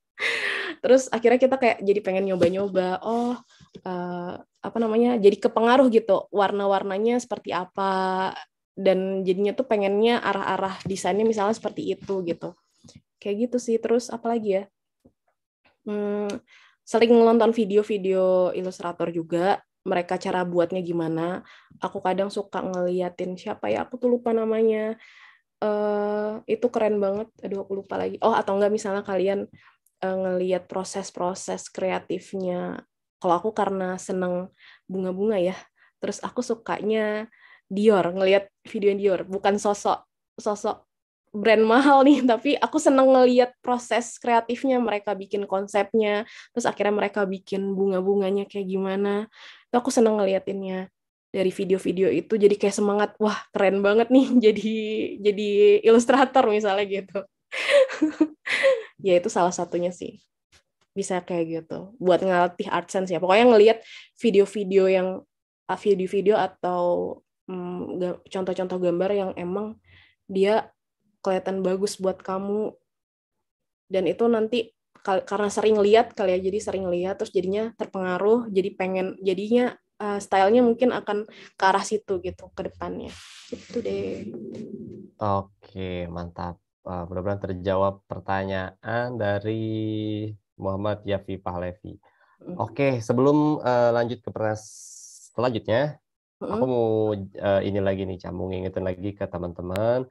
terus akhirnya kita kayak jadi pengen nyoba-nyoba oh uh, apa namanya jadi kepengaruh gitu warna-warnanya seperti apa dan jadinya tuh pengennya arah-arah desainnya misalnya seperti itu gitu kayak gitu sih terus apalagi ya hmm, sering nonton video-video ilustrator juga mereka cara buatnya gimana. Aku kadang suka ngeliatin siapa ya, aku tuh lupa namanya. Uh, itu keren banget. Aduh, aku lupa lagi. Oh, atau enggak misalnya kalian uh, ngeliat proses-proses kreatifnya. Kalau aku karena seneng bunga-bunga ya, terus aku sukanya Dior, ngeliat video Dior. Bukan sosok sosok brand mahal nih, tapi aku seneng ngeliat proses kreatifnya, mereka bikin konsepnya, terus akhirnya mereka bikin bunga-bunganya kayak gimana itu aku seneng ngeliatinnya dari video-video itu jadi kayak semangat wah keren banget nih jadi jadi ilustrator misalnya gitu ya itu salah satunya sih bisa kayak gitu buat ngelatih art sense ya pokoknya ngelihat video-video yang ah, video-video atau contoh mm, contoh-contoh gambar yang emang dia kelihatan bagus buat kamu dan itu nanti karena sering lihat kali ya jadi sering lihat terus jadinya terpengaruh jadi pengen jadinya uh, stylenya mungkin akan ke arah situ gitu ke depannya itu deh oke mantap uh, eh, mudah-mudahan terjawab pertanyaan dari Muhammad Yafi Pahlevi mm. oke sebelum uh, lanjut ke pertanyaan selanjutnya mm. aku mau uh, ini lagi nih cambung ingetin lagi ke teman-teman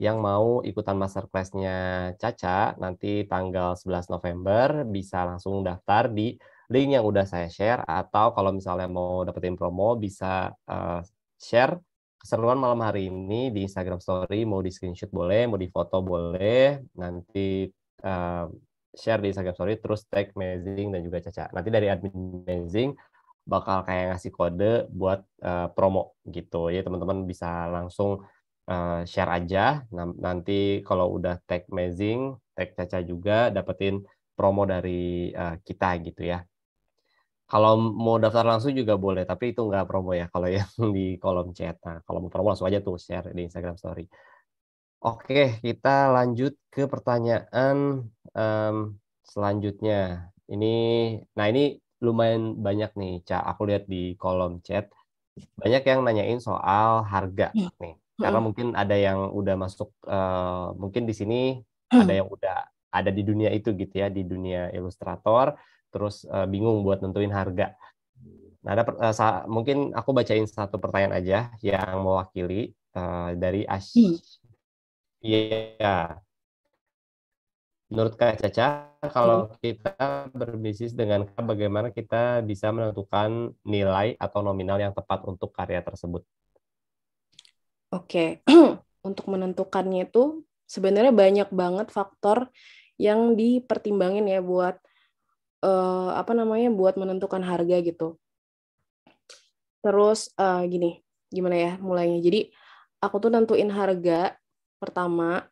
yang mau ikutan masterclass-nya Caca nanti tanggal 11 November bisa langsung daftar di link yang udah saya share atau kalau misalnya mau dapetin promo bisa uh, share keseruan malam hari ini di Instagram Story mau di screenshot boleh mau di foto boleh nanti uh, share di Instagram Story terus tag Amazing dan juga Caca nanti dari admin Amazing bakal kayak ngasih kode buat uh, promo gitu ya teman-teman bisa langsung uh, share aja. Nanti kalau udah tag Amazing, tag Caca juga dapetin promo dari uh, kita gitu ya. Kalau mau daftar langsung juga boleh, tapi itu nggak promo ya kalau yang di kolom chat. Nah, kalau mau promo langsung aja tuh share di Instagram Story. Oke, kita lanjut ke pertanyaan um, selanjutnya. Ini, nah ini lumayan banyak nih, Ca. Aku lihat di kolom chat banyak yang nanyain soal harga hmm. nih karena mungkin ada yang udah masuk uh, mungkin di sini ada yang udah ada di dunia itu gitu ya di dunia ilustrator terus uh, bingung buat nentuin harga nah ada uh, mungkin aku bacain satu pertanyaan aja yang mewakili uh, dari Ash mm. Iya. Menurut Kak Caca, kalau hmm. kita berbisnis dengan bagaimana kita bisa menentukan nilai atau nominal yang tepat untuk karya tersebut? Oke, okay. untuk menentukannya itu sebenarnya banyak banget faktor yang dipertimbangin ya buat uh, apa namanya buat menentukan harga gitu. Terus uh, gini, gimana ya mulainya? Jadi aku tuh nentuin harga pertama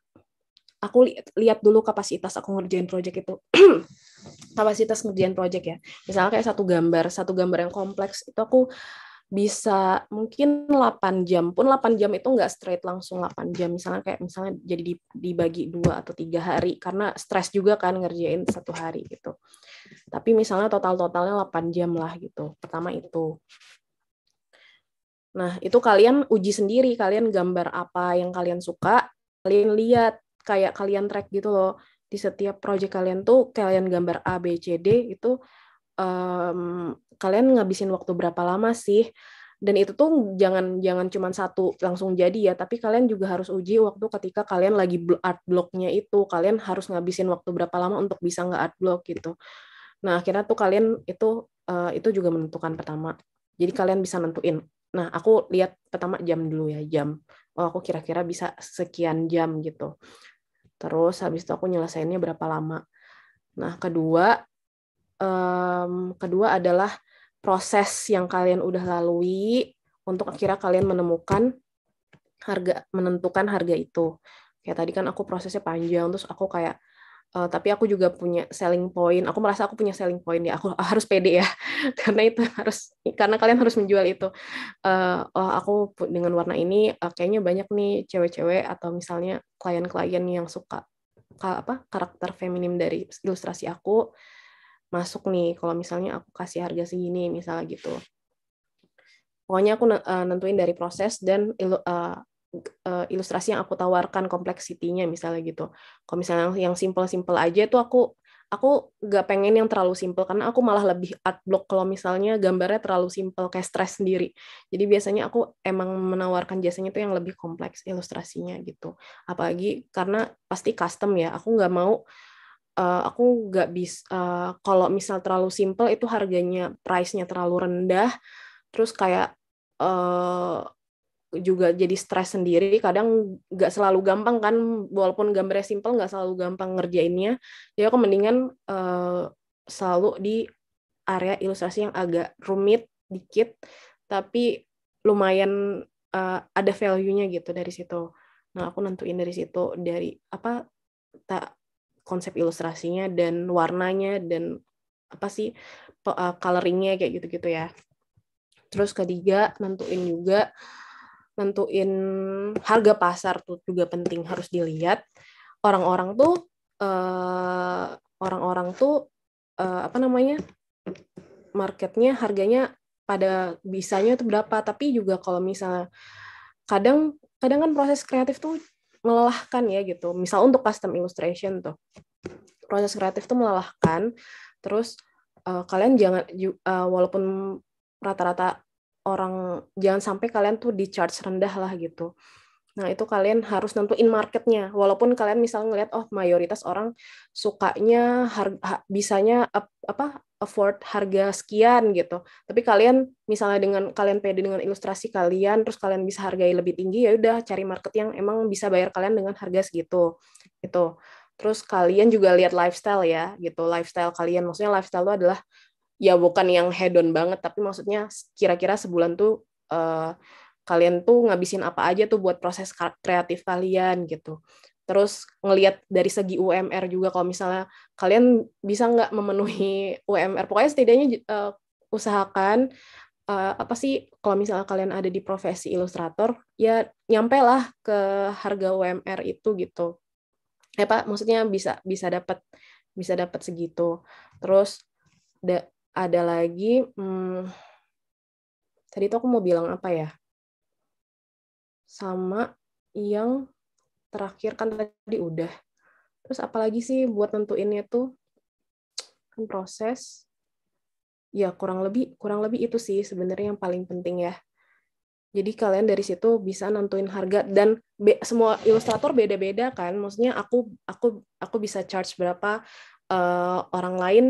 aku lihat dulu kapasitas aku ngerjain project itu kapasitas ngerjain project ya misalnya kayak satu gambar satu gambar yang kompleks itu aku bisa mungkin 8 jam pun 8 jam itu enggak straight langsung 8 jam misalnya kayak misalnya jadi dibagi dua atau tiga hari karena stres juga kan ngerjain satu hari gitu tapi misalnya total totalnya 8 jam lah gitu pertama itu nah itu kalian uji sendiri kalian gambar apa yang kalian suka kalian lihat kayak kalian track gitu loh di setiap project kalian tuh kalian gambar A B C D itu um, kalian ngabisin waktu berapa lama sih dan itu tuh jangan jangan cuma satu langsung jadi ya tapi kalian juga harus uji waktu ketika kalian lagi art blocknya itu kalian harus ngabisin waktu berapa lama untuk bisa nggak art block gitu nah akhirnya tuh kalian itu uh, itu juga menentukan pertama jadi kalian bisa nentuin nah aku lihat pertama jam dulu ya jam oh aku kira-kira bisa sekian jam gitu terus habis itu aku nyelesainnya berapa lama nah kedua um, kedua adalah proses yang kalian udah lalui untuk akhirnya kalian menemukan harga menentukan harga itu kayak tadi kan aku prosesnya panjang terus aku kayak uh, tapi aku juga punya selling point aku merasa aku punya selling point ya aku harus pede ya karena itu harus karena kalian harus menjual itu uh, oh aku dengan warna ini uh, kayaknya banyak nih cewek-cewek atau misalnya klien-klien yang suka apa karakter feminim dari ilustrasi aku masuk nih kalau misalnya aku kasih harga segini misalnya gitu pokoknya aku eh, nentuin dari proses dan ilu, uh, uh, ilustrasi yang aku tawarkan kompleksitinya misalnya gitu kalau misalnya yang simple-simple aja itu aku aku gak pengen yang terlalu simple karena aku malah lebih art block kalau misalnya gambarnya terlalu simple kayak stress sendiri jadi biasanya aku emang menawarkan jasanya tuh yang lebih kompleks ilustrasinya gitu apalagi karena pasti custom ya aku nggak mau uh, aku nggak bisa uh, eh, kalau misal terlalu simple itu harganya price-nya terlalu rendah terus kayak uh, juga jadi stres sendiri kadang nggak selalu gampang kan walaupun gambarnya simple nggak selalu gampang ngerjainnya jadi aku mendingan uh, selalu di area ilustrasi yang agak rumit dikit tapi lumayan uh, ada value-nya gitu dari situ nah aku nentuin dari situ dari apa tak konsep ilustrasinya dan warnanya dan apa sih eh, coloringnya kayak gitu-gitu ya. Terus ketiga nentuin juga nentuin harga pasar tuh juga penting harus dilihat orang-orang tuh eh, orang-orang tuh uh, apa namanya marketnya harganya pada bisanya itu berapa tapi juga kalau misalnya kadang kadang kan proses kreatif tuh melelahkan ya gitu. Misal untuk custom illustration tuh. Proses kreatif tuh melelahkan. Terus uh, kalian jangan uh, walaupun rata-rata orang jangan sampai kalian tuh di charge rendah lah gitu. Nah, itu kalian harus nentuin marketnya. Walaupun kalian misal ngelihat oh mayoritas orang sukanya harga bisanya apa afford harga sekian gitu. Tapi kalian misalnya dengan kalian pede dengan ilustrasi kalian, terus kalian bisa hargai lebih tinggi, ya udah cari market yang emang bisa bayar kalian dengan harga segitu. Gitu. Terus kalian juga lihat lifestyle ya, gitu. Lifestyle kalian maksudnya lifestyle itu adalah ya bukan yang hedon banget, tapi maksudnya kira-kira sebulan tuh uh, kalian tuh ngabisin apa aja tuh buat proses kreatif kalian gitu terus ngelihat dari segi UMR juga kalau misalnya kalian bisa nggak memenuhi UMR pokoknya setidaknya uh, usahakan uh, apa sih kalau misalnya kalian ada di profesi ilustrator ya nyampe lah ke harga UMR itu gitu ya pak maksudnya bisa bisa dapat bisa dapat segitu terus da, ada lagi hmm, tadi tuh aku mau bilang apa ya sama yang terakhir kan tadi udah. Terus apalagi sih buat nentuinnya tuh kan proses. Ya kurang lebih kurang lebih itu sih sebenarnya yang paling penting ya. Jadi kalian dari situ bisa nentuin harga dan semua ilustrator beda-beda kan. Maksudnya aku aku aku bisa charge berapa uh, orang lain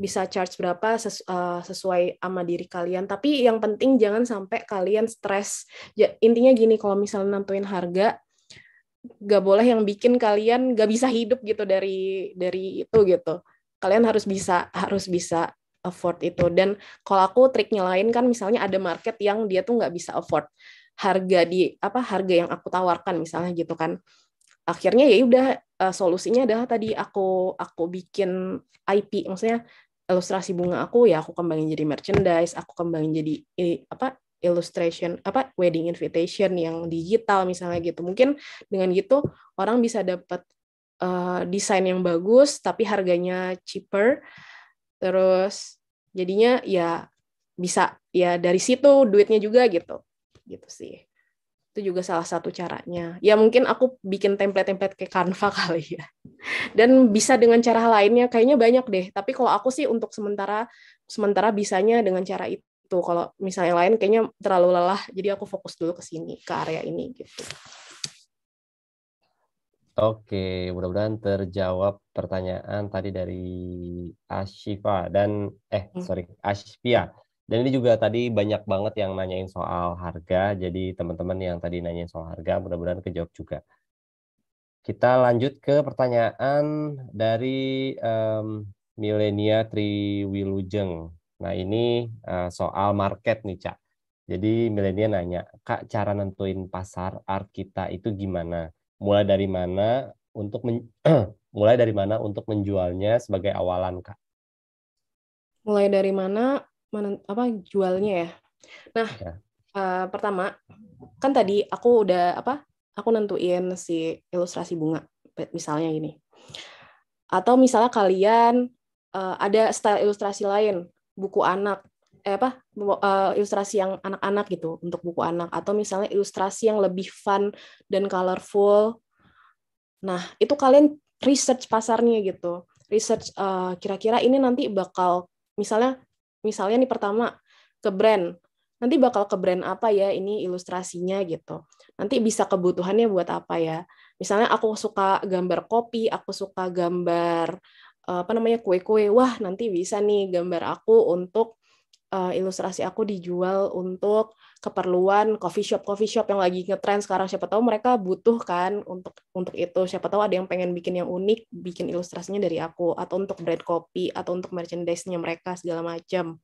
bisa charge berapa sesu, uh, eh, sesuai ama diri kalian. Tapi yang penting jangan sampai kalian stres. Ya, intinya gini kalau misalnya nentuin harga gak boleh yang bikin kalian gak bisa hidup gitu dari dari itu gitu kalian harus bisa harus bisa afford itu dan kalau aku triknya lain kan misalnya ada market yang dia tuh nggak bisa afford harga di apa harga yang aku tawarkan misalnya gitu kan akhirnya ya udah uh, solusinya adalah tadi aku aku bikin IP maksudnya ilustrasi bunga aku ya aku kembangin jadi merchandise aku kembangin jadi eh, apa illustration apa wedding invitation yang digital misalnya gitu. Mungkin dengan gitu orang bisa dapat uh, eh, desain yang bagus tapi harganya cheaper. Terus jadinya ya bisa ya dari situ duitnya juga gitu. Gitu sih. Itu juga salah satu caranya. Ya mungkin aku bikin template-template kayak Canva kali ya. Dan bisa dengan cara lainnya kayaknya banyak deh. Tapi kalau aku sih untuk sementara sementara bisanya dengan cara itu gitu kalau misalnya lain kayaknya terlalu lelah jadi aku fokus dulu ke sini ke area ini gitu Oke, mudah-mudahan terjawab pertanyaan tadi dari Ashifa dan eh hmm. sorry Ashfia. Dan ini juga tadi banyak banget yang nanyain soal harga. Jadi teman-teman yang tadi nanyain soal harga, mudah-mudahan kejawab juga. Kita lanjut ke pertanyaan dari um, mmm, Milenia Triwilujeng. Nah ini eh, soal market nih Cak. Jadi milenial nanya, Kak cara nentuin pasar art kita itu gimana? Mulai dari mana untuk men mulai dari mana untuk menjualnya sebagai awalan Kak? Mulai dari mana apa jualnya ya? Nah, ya. Uh, pertama kan tadi aku udah apa? Aku nentuin si ilustrasi bunga misalnya ini Atau misalnya kalian uh, ada style ilustrasi lain buku anak eh apa uh, ilustrasi yang anak-anak gitu untuk buku anak atau misalnya ilustrasi yang lebih fun dan colorful. Nah, itu kalian research pasarnya gitu. Research kira eh, kira-kira ini nanti bakal misalnya misalnya nih pertama ke brand. Nanti bakal ke brand apa ya ini ilustrasinya gitu. Nanti bisa kebutuhannya buat apa ya. Misalnya aku suka gambar kopi, aku suka gambar Eh, apa namanya kue-kue wah nanti bisa nih gambar aku untuk uh, ilustrasi aku dijual untuk keperluan coffee shop coffee shop yang lagi ngetrend sekarang siapa tahu mereka butuh kan untuk untuk itu siapa tahu ada yang pengen bikin yang unik bikin ilustrasinya dari aku atau untuk bread kopi atau untuk merchandise-nya mereka segala macam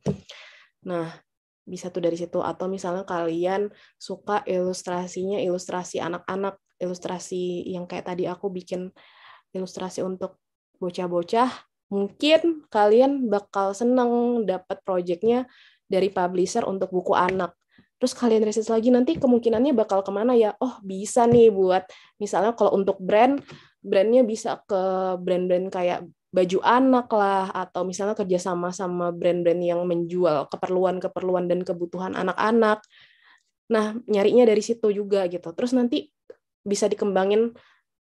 nah bisa tuh dari situ atau misalnya kalian suka ilustrasinya ilustrasi anak-anak ilustrasi yang kayak tadi aku bikin ilustrasi untuk bocah-bocah mungkin kalian bakal seneng dapat proyeknya dari publisher untuk buku anak terus kalian riset lagi nanti kemungkinannya bakal kemana ya oh bisa nih buat misalnya kalau untuk brand brandnya bisa ke brand-brand kayak baju anak lah atau misalnya kerjasama sama brand-brand yang menjual keperluan-keperluan dan kebutuhan anak-anak nah nyarinya dari situ juga gitu terus nanti bisa dikembangin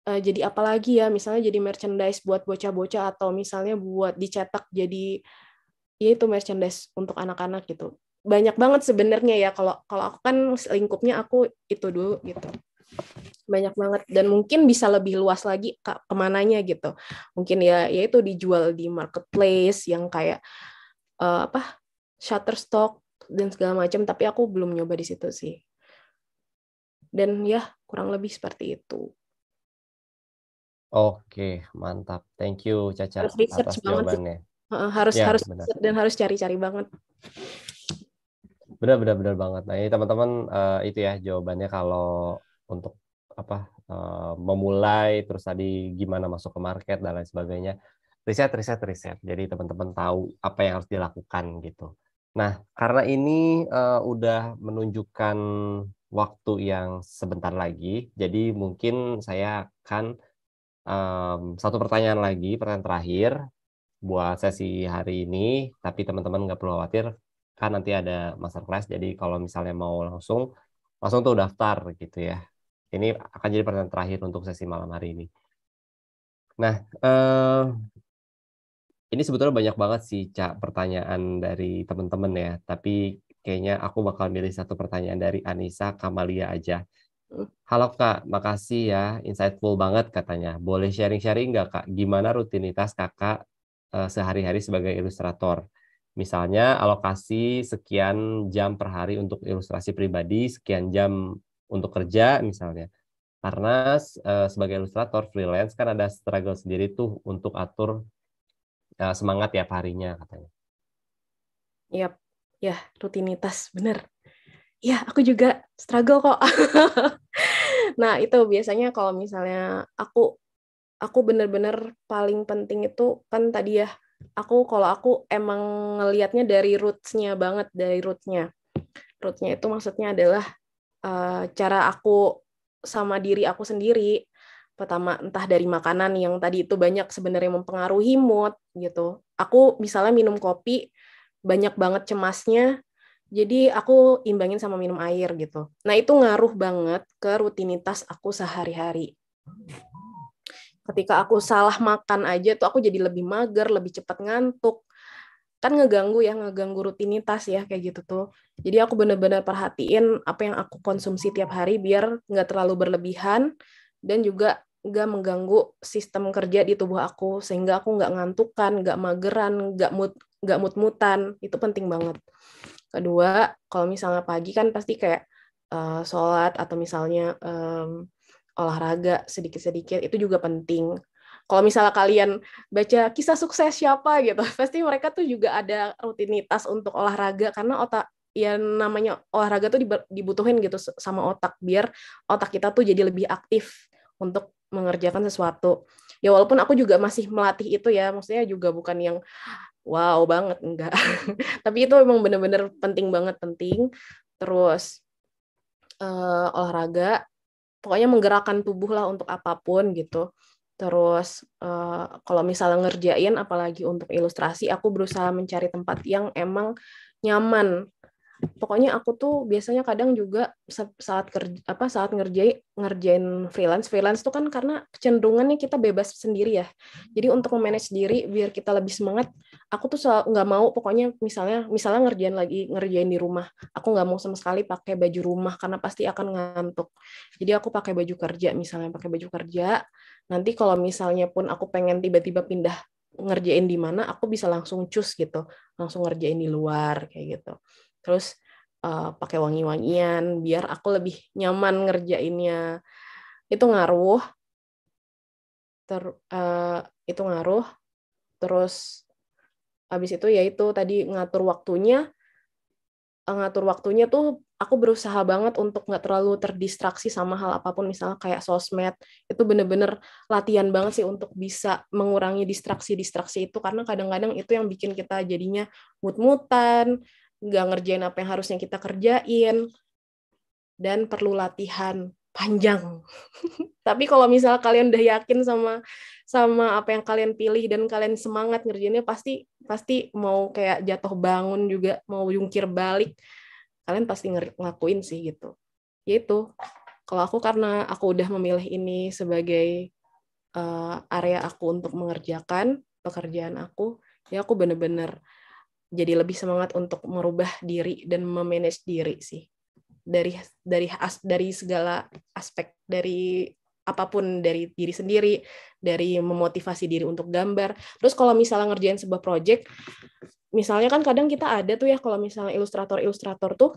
uh, jadi apa lagi ya misalnya jadi merchandise buat bocah-bocah atau misalnya buat dicetak jadi ya itu merchandise untuk anak-anak gitu banyak banget sebenarnya ya kalau kalau aku kan lingkupnya aku itu dulu gitu banyak banget dan mungkin bisa lebih luas lagi ke kemananya gitu mungkin ya yaitu dijual di marketplace yang kayak uh, apa Shutterstock dan segala macam tapi aku belum nyoba di situ sih dan ya kurang lebih seperti itu Oke, mantap. Thank you Caca harus research atas banget jawabannya. Sih. harus ya, harus benar. dan harus cari-cari banget. Benar benar benar banget. Nah, ini teman-teman uh, itu ya jawabannya kalau untuk apa uh, memulai terus tadi gimana masuk ke market dan lain sebagainya. Riset, riset, riset. Jadi teman-teman tahu apa yang harus dilakukan gitu. Nah, karena ini uh, udah menunjukkan waktu yang sebentar lagi, jadi mungkin saya akan um, satu pertanyaan lagi, pertanyaan terakhir buat sesi hari ini. Tapi teman-teman nggak perlu khawatir, kan nanti ada masterclass. Jadi kalau misalnya mau langsung, langsung tuh daftar gitu ya. Ini akan jadi pertanyaan terakhir untuk sesi malam hari ini. Nah, um, ini sebetulnya banyak banget sih cak pertanyaan dari teman-teman ya. Tapi kayaknya aku bakal milih satu pertanyaan dari Anissa Kamalia aja. Halo Kak, makasih ya, insightful banget katanya. Boleh sharing-sharing nggak Kak, gimana rutinitas Kakak uh, sehari-hari sebagai ilustrator? Misalnya alokasi sekian jam per hari untuk ilustrasi pribadi, sekian jam untuk kerja misalnya. Karena uh, sebagai ilustrator freelance kan ada struggle sendiri tuh untuk atur uh, semangat tiap harinya katanya. Yap, ya rutinitas bener ya aku juga struggle kok nah itu biasanya kalau misalnya aku aku bener-bener paling penting itu kan tadi ya aku kalau aku emang ngelihatnya dari rootsnya banget dari rootsnya rootsnya itu maksudnya adalah uh, cara aku sama diri aku sendiri pertama entah dari makanan yang tadi itu banyak sebenarnya mempengaruhi mood gitu aku misalnya minum kopi banyak banget cemasnya jadi aku imbangin sama minum air gitu. Nah itu ngaruh banget ke rutinitas aku sehari-hari. Ketika aku salah makan aja tuh aku jadi lebih mager, lebih cepat ngantuk. Kan ngeganggu ya, ngeganggu rutinitas ya kayak gitu tuh. Jadi aku bener-bener perhatiin apa yang aku konsumsi tiap hari biar nggak terlalu berlebihan dan juga nggak mengganggu sistem kerja di tubuh aku sehingga aku nggak ngantukan, nggak mageran, nggak mood nggak mut-mutan. Itu penting banget. Kedua, kalau misalnya pagi kan pasti kayak uh, sholat atau misalnya um, olahraga sedikit-sedikit itu juga penting. Kalau misalnya kalian baca kisah sukses siapa gitu, pasti mereka tuh juga ada rutinitas untuk olahraga karena otak ya namanya olahraga tuh dibutuhin gitu sama otak biar otak kita tuh jadi lebih aktif untuk mengerjakan sesuatu. Ya walaupun aku juga masih melatih itu ya, maksudnya juga bukan yang wow banget enggak tapi itu memang benar-benar penting banget penting terus uh, olahraga pokoknya menggerakkan tubuh lah untuk apapun gitu terus uh, kalau misalnya ngerjain apalagi untuk ilustrasi aku berusaha mencari tempat yang emang nyaman pokoknya aku tuh biasanya kadang juga saat kerja apa saat ngerjain ngerjain freelance freelance tuh kan karena kecenderungannya kita bebas sendiri ya jadi untuk memanage diri biar kita lebih semangat aku tuh nggak mau pokoknya misalnya misalnya ngerjain lagi ngerjain di rumah aku nggak mau sama sekali pakai baju rumah karena pasti akan ngantuk jadi aku pakai baju kerja misalnya pakai baju kerja nanti kalau misalnya pun aku pengen tiba-tiba pindah ngerjain di mana aku bisa langsung cus gitu langsung ngerjain di luar kayak gitu terus uh, pakai wangi-wangian biar aku lebih nyaman ngerjainnya itu ngaruh ter uh, itu ngaruh terus habis itu yaitu tadi ngatur waktunya eh, ngatur waktunya tuh aku berusaha banget untuk nggak terlalu terdistraksi sama hal apapun misalnya kayak sosmed itu bener-bener latihan banget sih untuk bisa mengurangi distraksi-distraksi itu karena kadang-kadang itu yang bikin kita jadinya mut-mutan mood nggak ngerjain apa yang harusnya kita kerjain, dan perlu latihan panjang. Tapi kalau misalnya kalian udah yakin sama sama apa yang kalian pilih dan kalian semangat ngerjainnya pasti pasti mau kayak jatuh bangun juga mau jungkir balik kalian pasti ngelakuin sih gitu. Yaitu kalau aku karena aku udah memilih ini sebagai uh, area aku untuk mengerjakan pekerjaan aku, ya aku bener-bener jadi lebih semangat untuk merubah diri dan memanage diri sih dari dari as, dari segala aspek dari apapun dari diri sendiri dari memotivasi diri untuk gambar terus kalau misalnya ngerjain sebuah project misalnya kan kadang kita ada tuh ya kalau misalnya ilustrator ilustrator tuh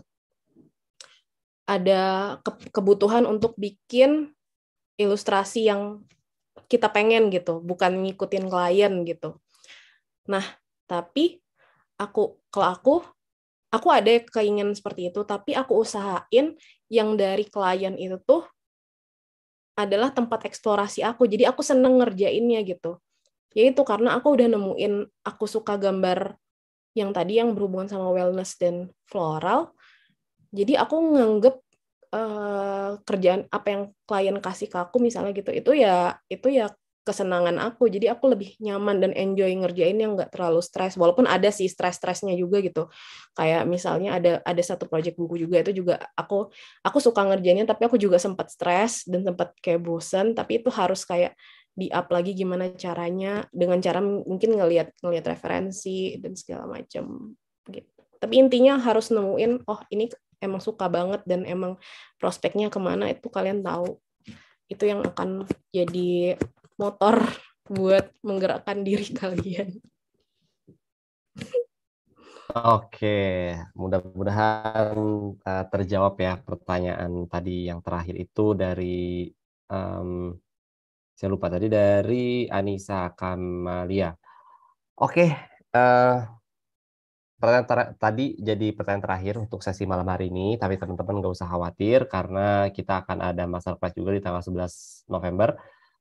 ada ke kebutuhan untuk bikin ilustrasi yang kita pengen gitu bukan ngikutin klien gitu nah tapi aku kalau aku aku ada keinginan seperti itu tapi aku usahain yang dari klien itu tuh adalah tempat eksplorasi aku jadi aku seneng ngerjainnya gitu yaitu karena aku udah nemuin aku suka gambar yang tadi yang berhubungan sama wellness dan floral jadi aku nganggep uh, kerjaan apa yang klien kasih ke aku misalnya gitu itu ya itu ya kesenangan aku jadi aku lebih nyaman dan enjoy ngerjain yang nggak terlalu stres walaupun ada sih stres-stresnya juga gitu kayak misalnya ada ada satu project buku juga itu juga aku aku suka ngerjainnya tapi aku juga sempat stres dan sempat kayak bosen tapi itu harus kayak di up lagi gimana caranya dengan cara mungkin ngelihat ngelihat referensi dan segala macam gitu tapi intinya harus nemuin oh ini emang suka banget dan emang prospeknya kemana itu kalian tahu itu yang akan jadi motor buat menggerakkan diri kalian. Oke, mudah-mudahan uh, terjawab ya pertanyaan tadi yang terakhir itu dari um, saya lupa tadi dari Anissa Kamalia. Oke, uh, pertanyaan tadi jadi pertanyaan terakhir untuk sesi malam hari ini, tapi teman-teman nggak usah khawatir karena kita akan ada masterclass juga di tanggal 11 November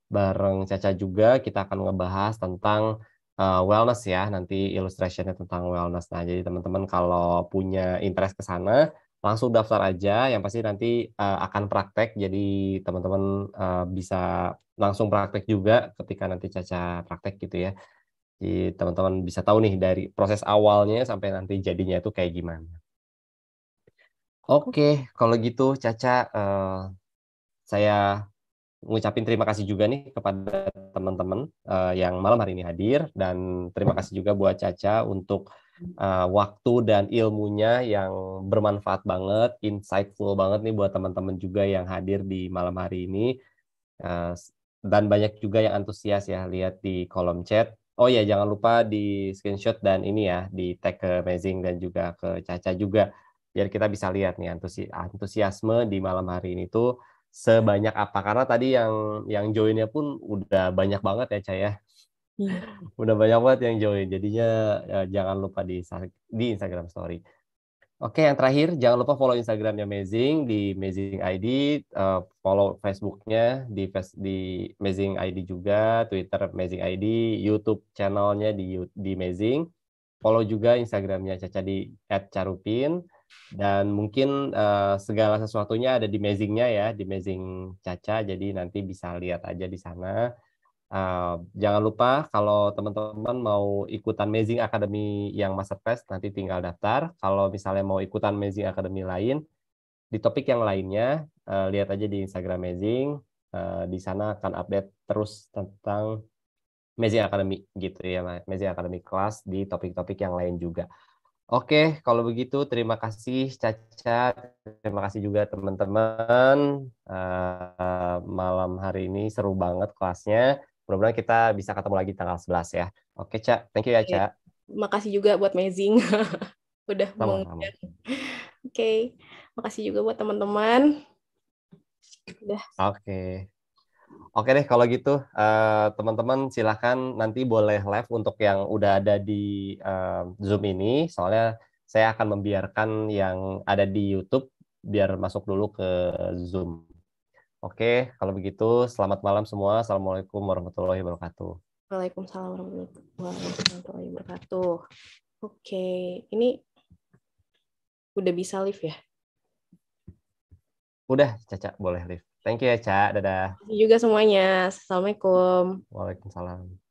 bareng Caca juga kita akan ngebahas tentang uh, wellness ya nanti ilustrasinya tentang wellness nah jadi teman-teman kalau punya interest ke sana langsung daftar aja yang pasti nanti uh, akan praktek jadi teman-teman uh, bisa langsung praktek juga ketika nanti Caca praktek gitu ya jadi teman-teman bisa tahu nih dari proses awalnya sampai nanti jadinya itu kayak gimana Oke, okay, kalau gitu Caca, uh, saya ngucapin terima kasih juga nih kepada teman-teman uh, yang malam hari ini hadir dan terima kasih juga buat Caca untuk uh, waktu dan ilmunya yang bermanfaat banget, insightful banget nih buat teman-teman juga yang hadir di malam hari ini uh, dan banyak juga yang antusias ya lihat di kolom chat. Oh ya jangan lupa di screenshot dan ini ya di tag ke Amazing dan juga ke Caca juga biar kita bisa lihat nih antusiasme di malam hari ini tuh sebanyak apa karena tadi yang yang joinnya pun udah banyak banget ya Caya. Iya. udah banyak banget yang join. Jadinya ya, jangan lupa di di Instagram story. Oke, yang terakhir jangan lupa follow Instagramnya Amazing di Amazing ID, uh, eh, follow Facebooknya di di Amazing ID juga, Twitter Amazing ID, YouTube channelnya di di Amazing, follow juga Instagramnya Caca di @carupin dan mungkin uh, segala sesuatunya ada di Mezingnya ya di Mezing Caca jadi nanti bisa lihat aja di sana uh, jangan lupa kalau teman-teman mau ikutan amazing academy yang masterclass nanti tinggal daftar kalau misalnya mau ikutan amazing academy lain di topik yang lainnya uh, lihat aja di Instagram amazing uh, di sana akan update terus tentang amazing academy gitu ya amazing academy class di topik-topik yang lain juga Oke, kalau begitu terima kasih Caca, terima kasih juga teman-teman. Uh, malam hari ini seru banget kelasnya. Mudah-mudahan kita bisa ketemu lagi tanggal 11 ya. Oke, Ca. Thank you ya, iya. Ca. kasih juga buat Amazing. Udah mau. Oke. Okay. Makasih juga buat teman-teman. Oke. Okay. Oke deh kalau gitu uh, teman-teman silahkan nanti boleh live untuk yang udah ada di uh, Zoom ini. Soalnya saya akan membiarkan yang ada di YouTube biar masuk dulu ke Zoom. Oke, kalau begitu selamat malam semua. Assalamualaikum warahmatullahi wabarakatuh. Waalaikumsalam warahmatullahi wabarakatuh. Oke, ini udah bisa live ya? Udah, Caca boleh live. Thank you ya, Cak. Dadah. Juga semuanya. Assalamualaikum. Waalaikumsalam.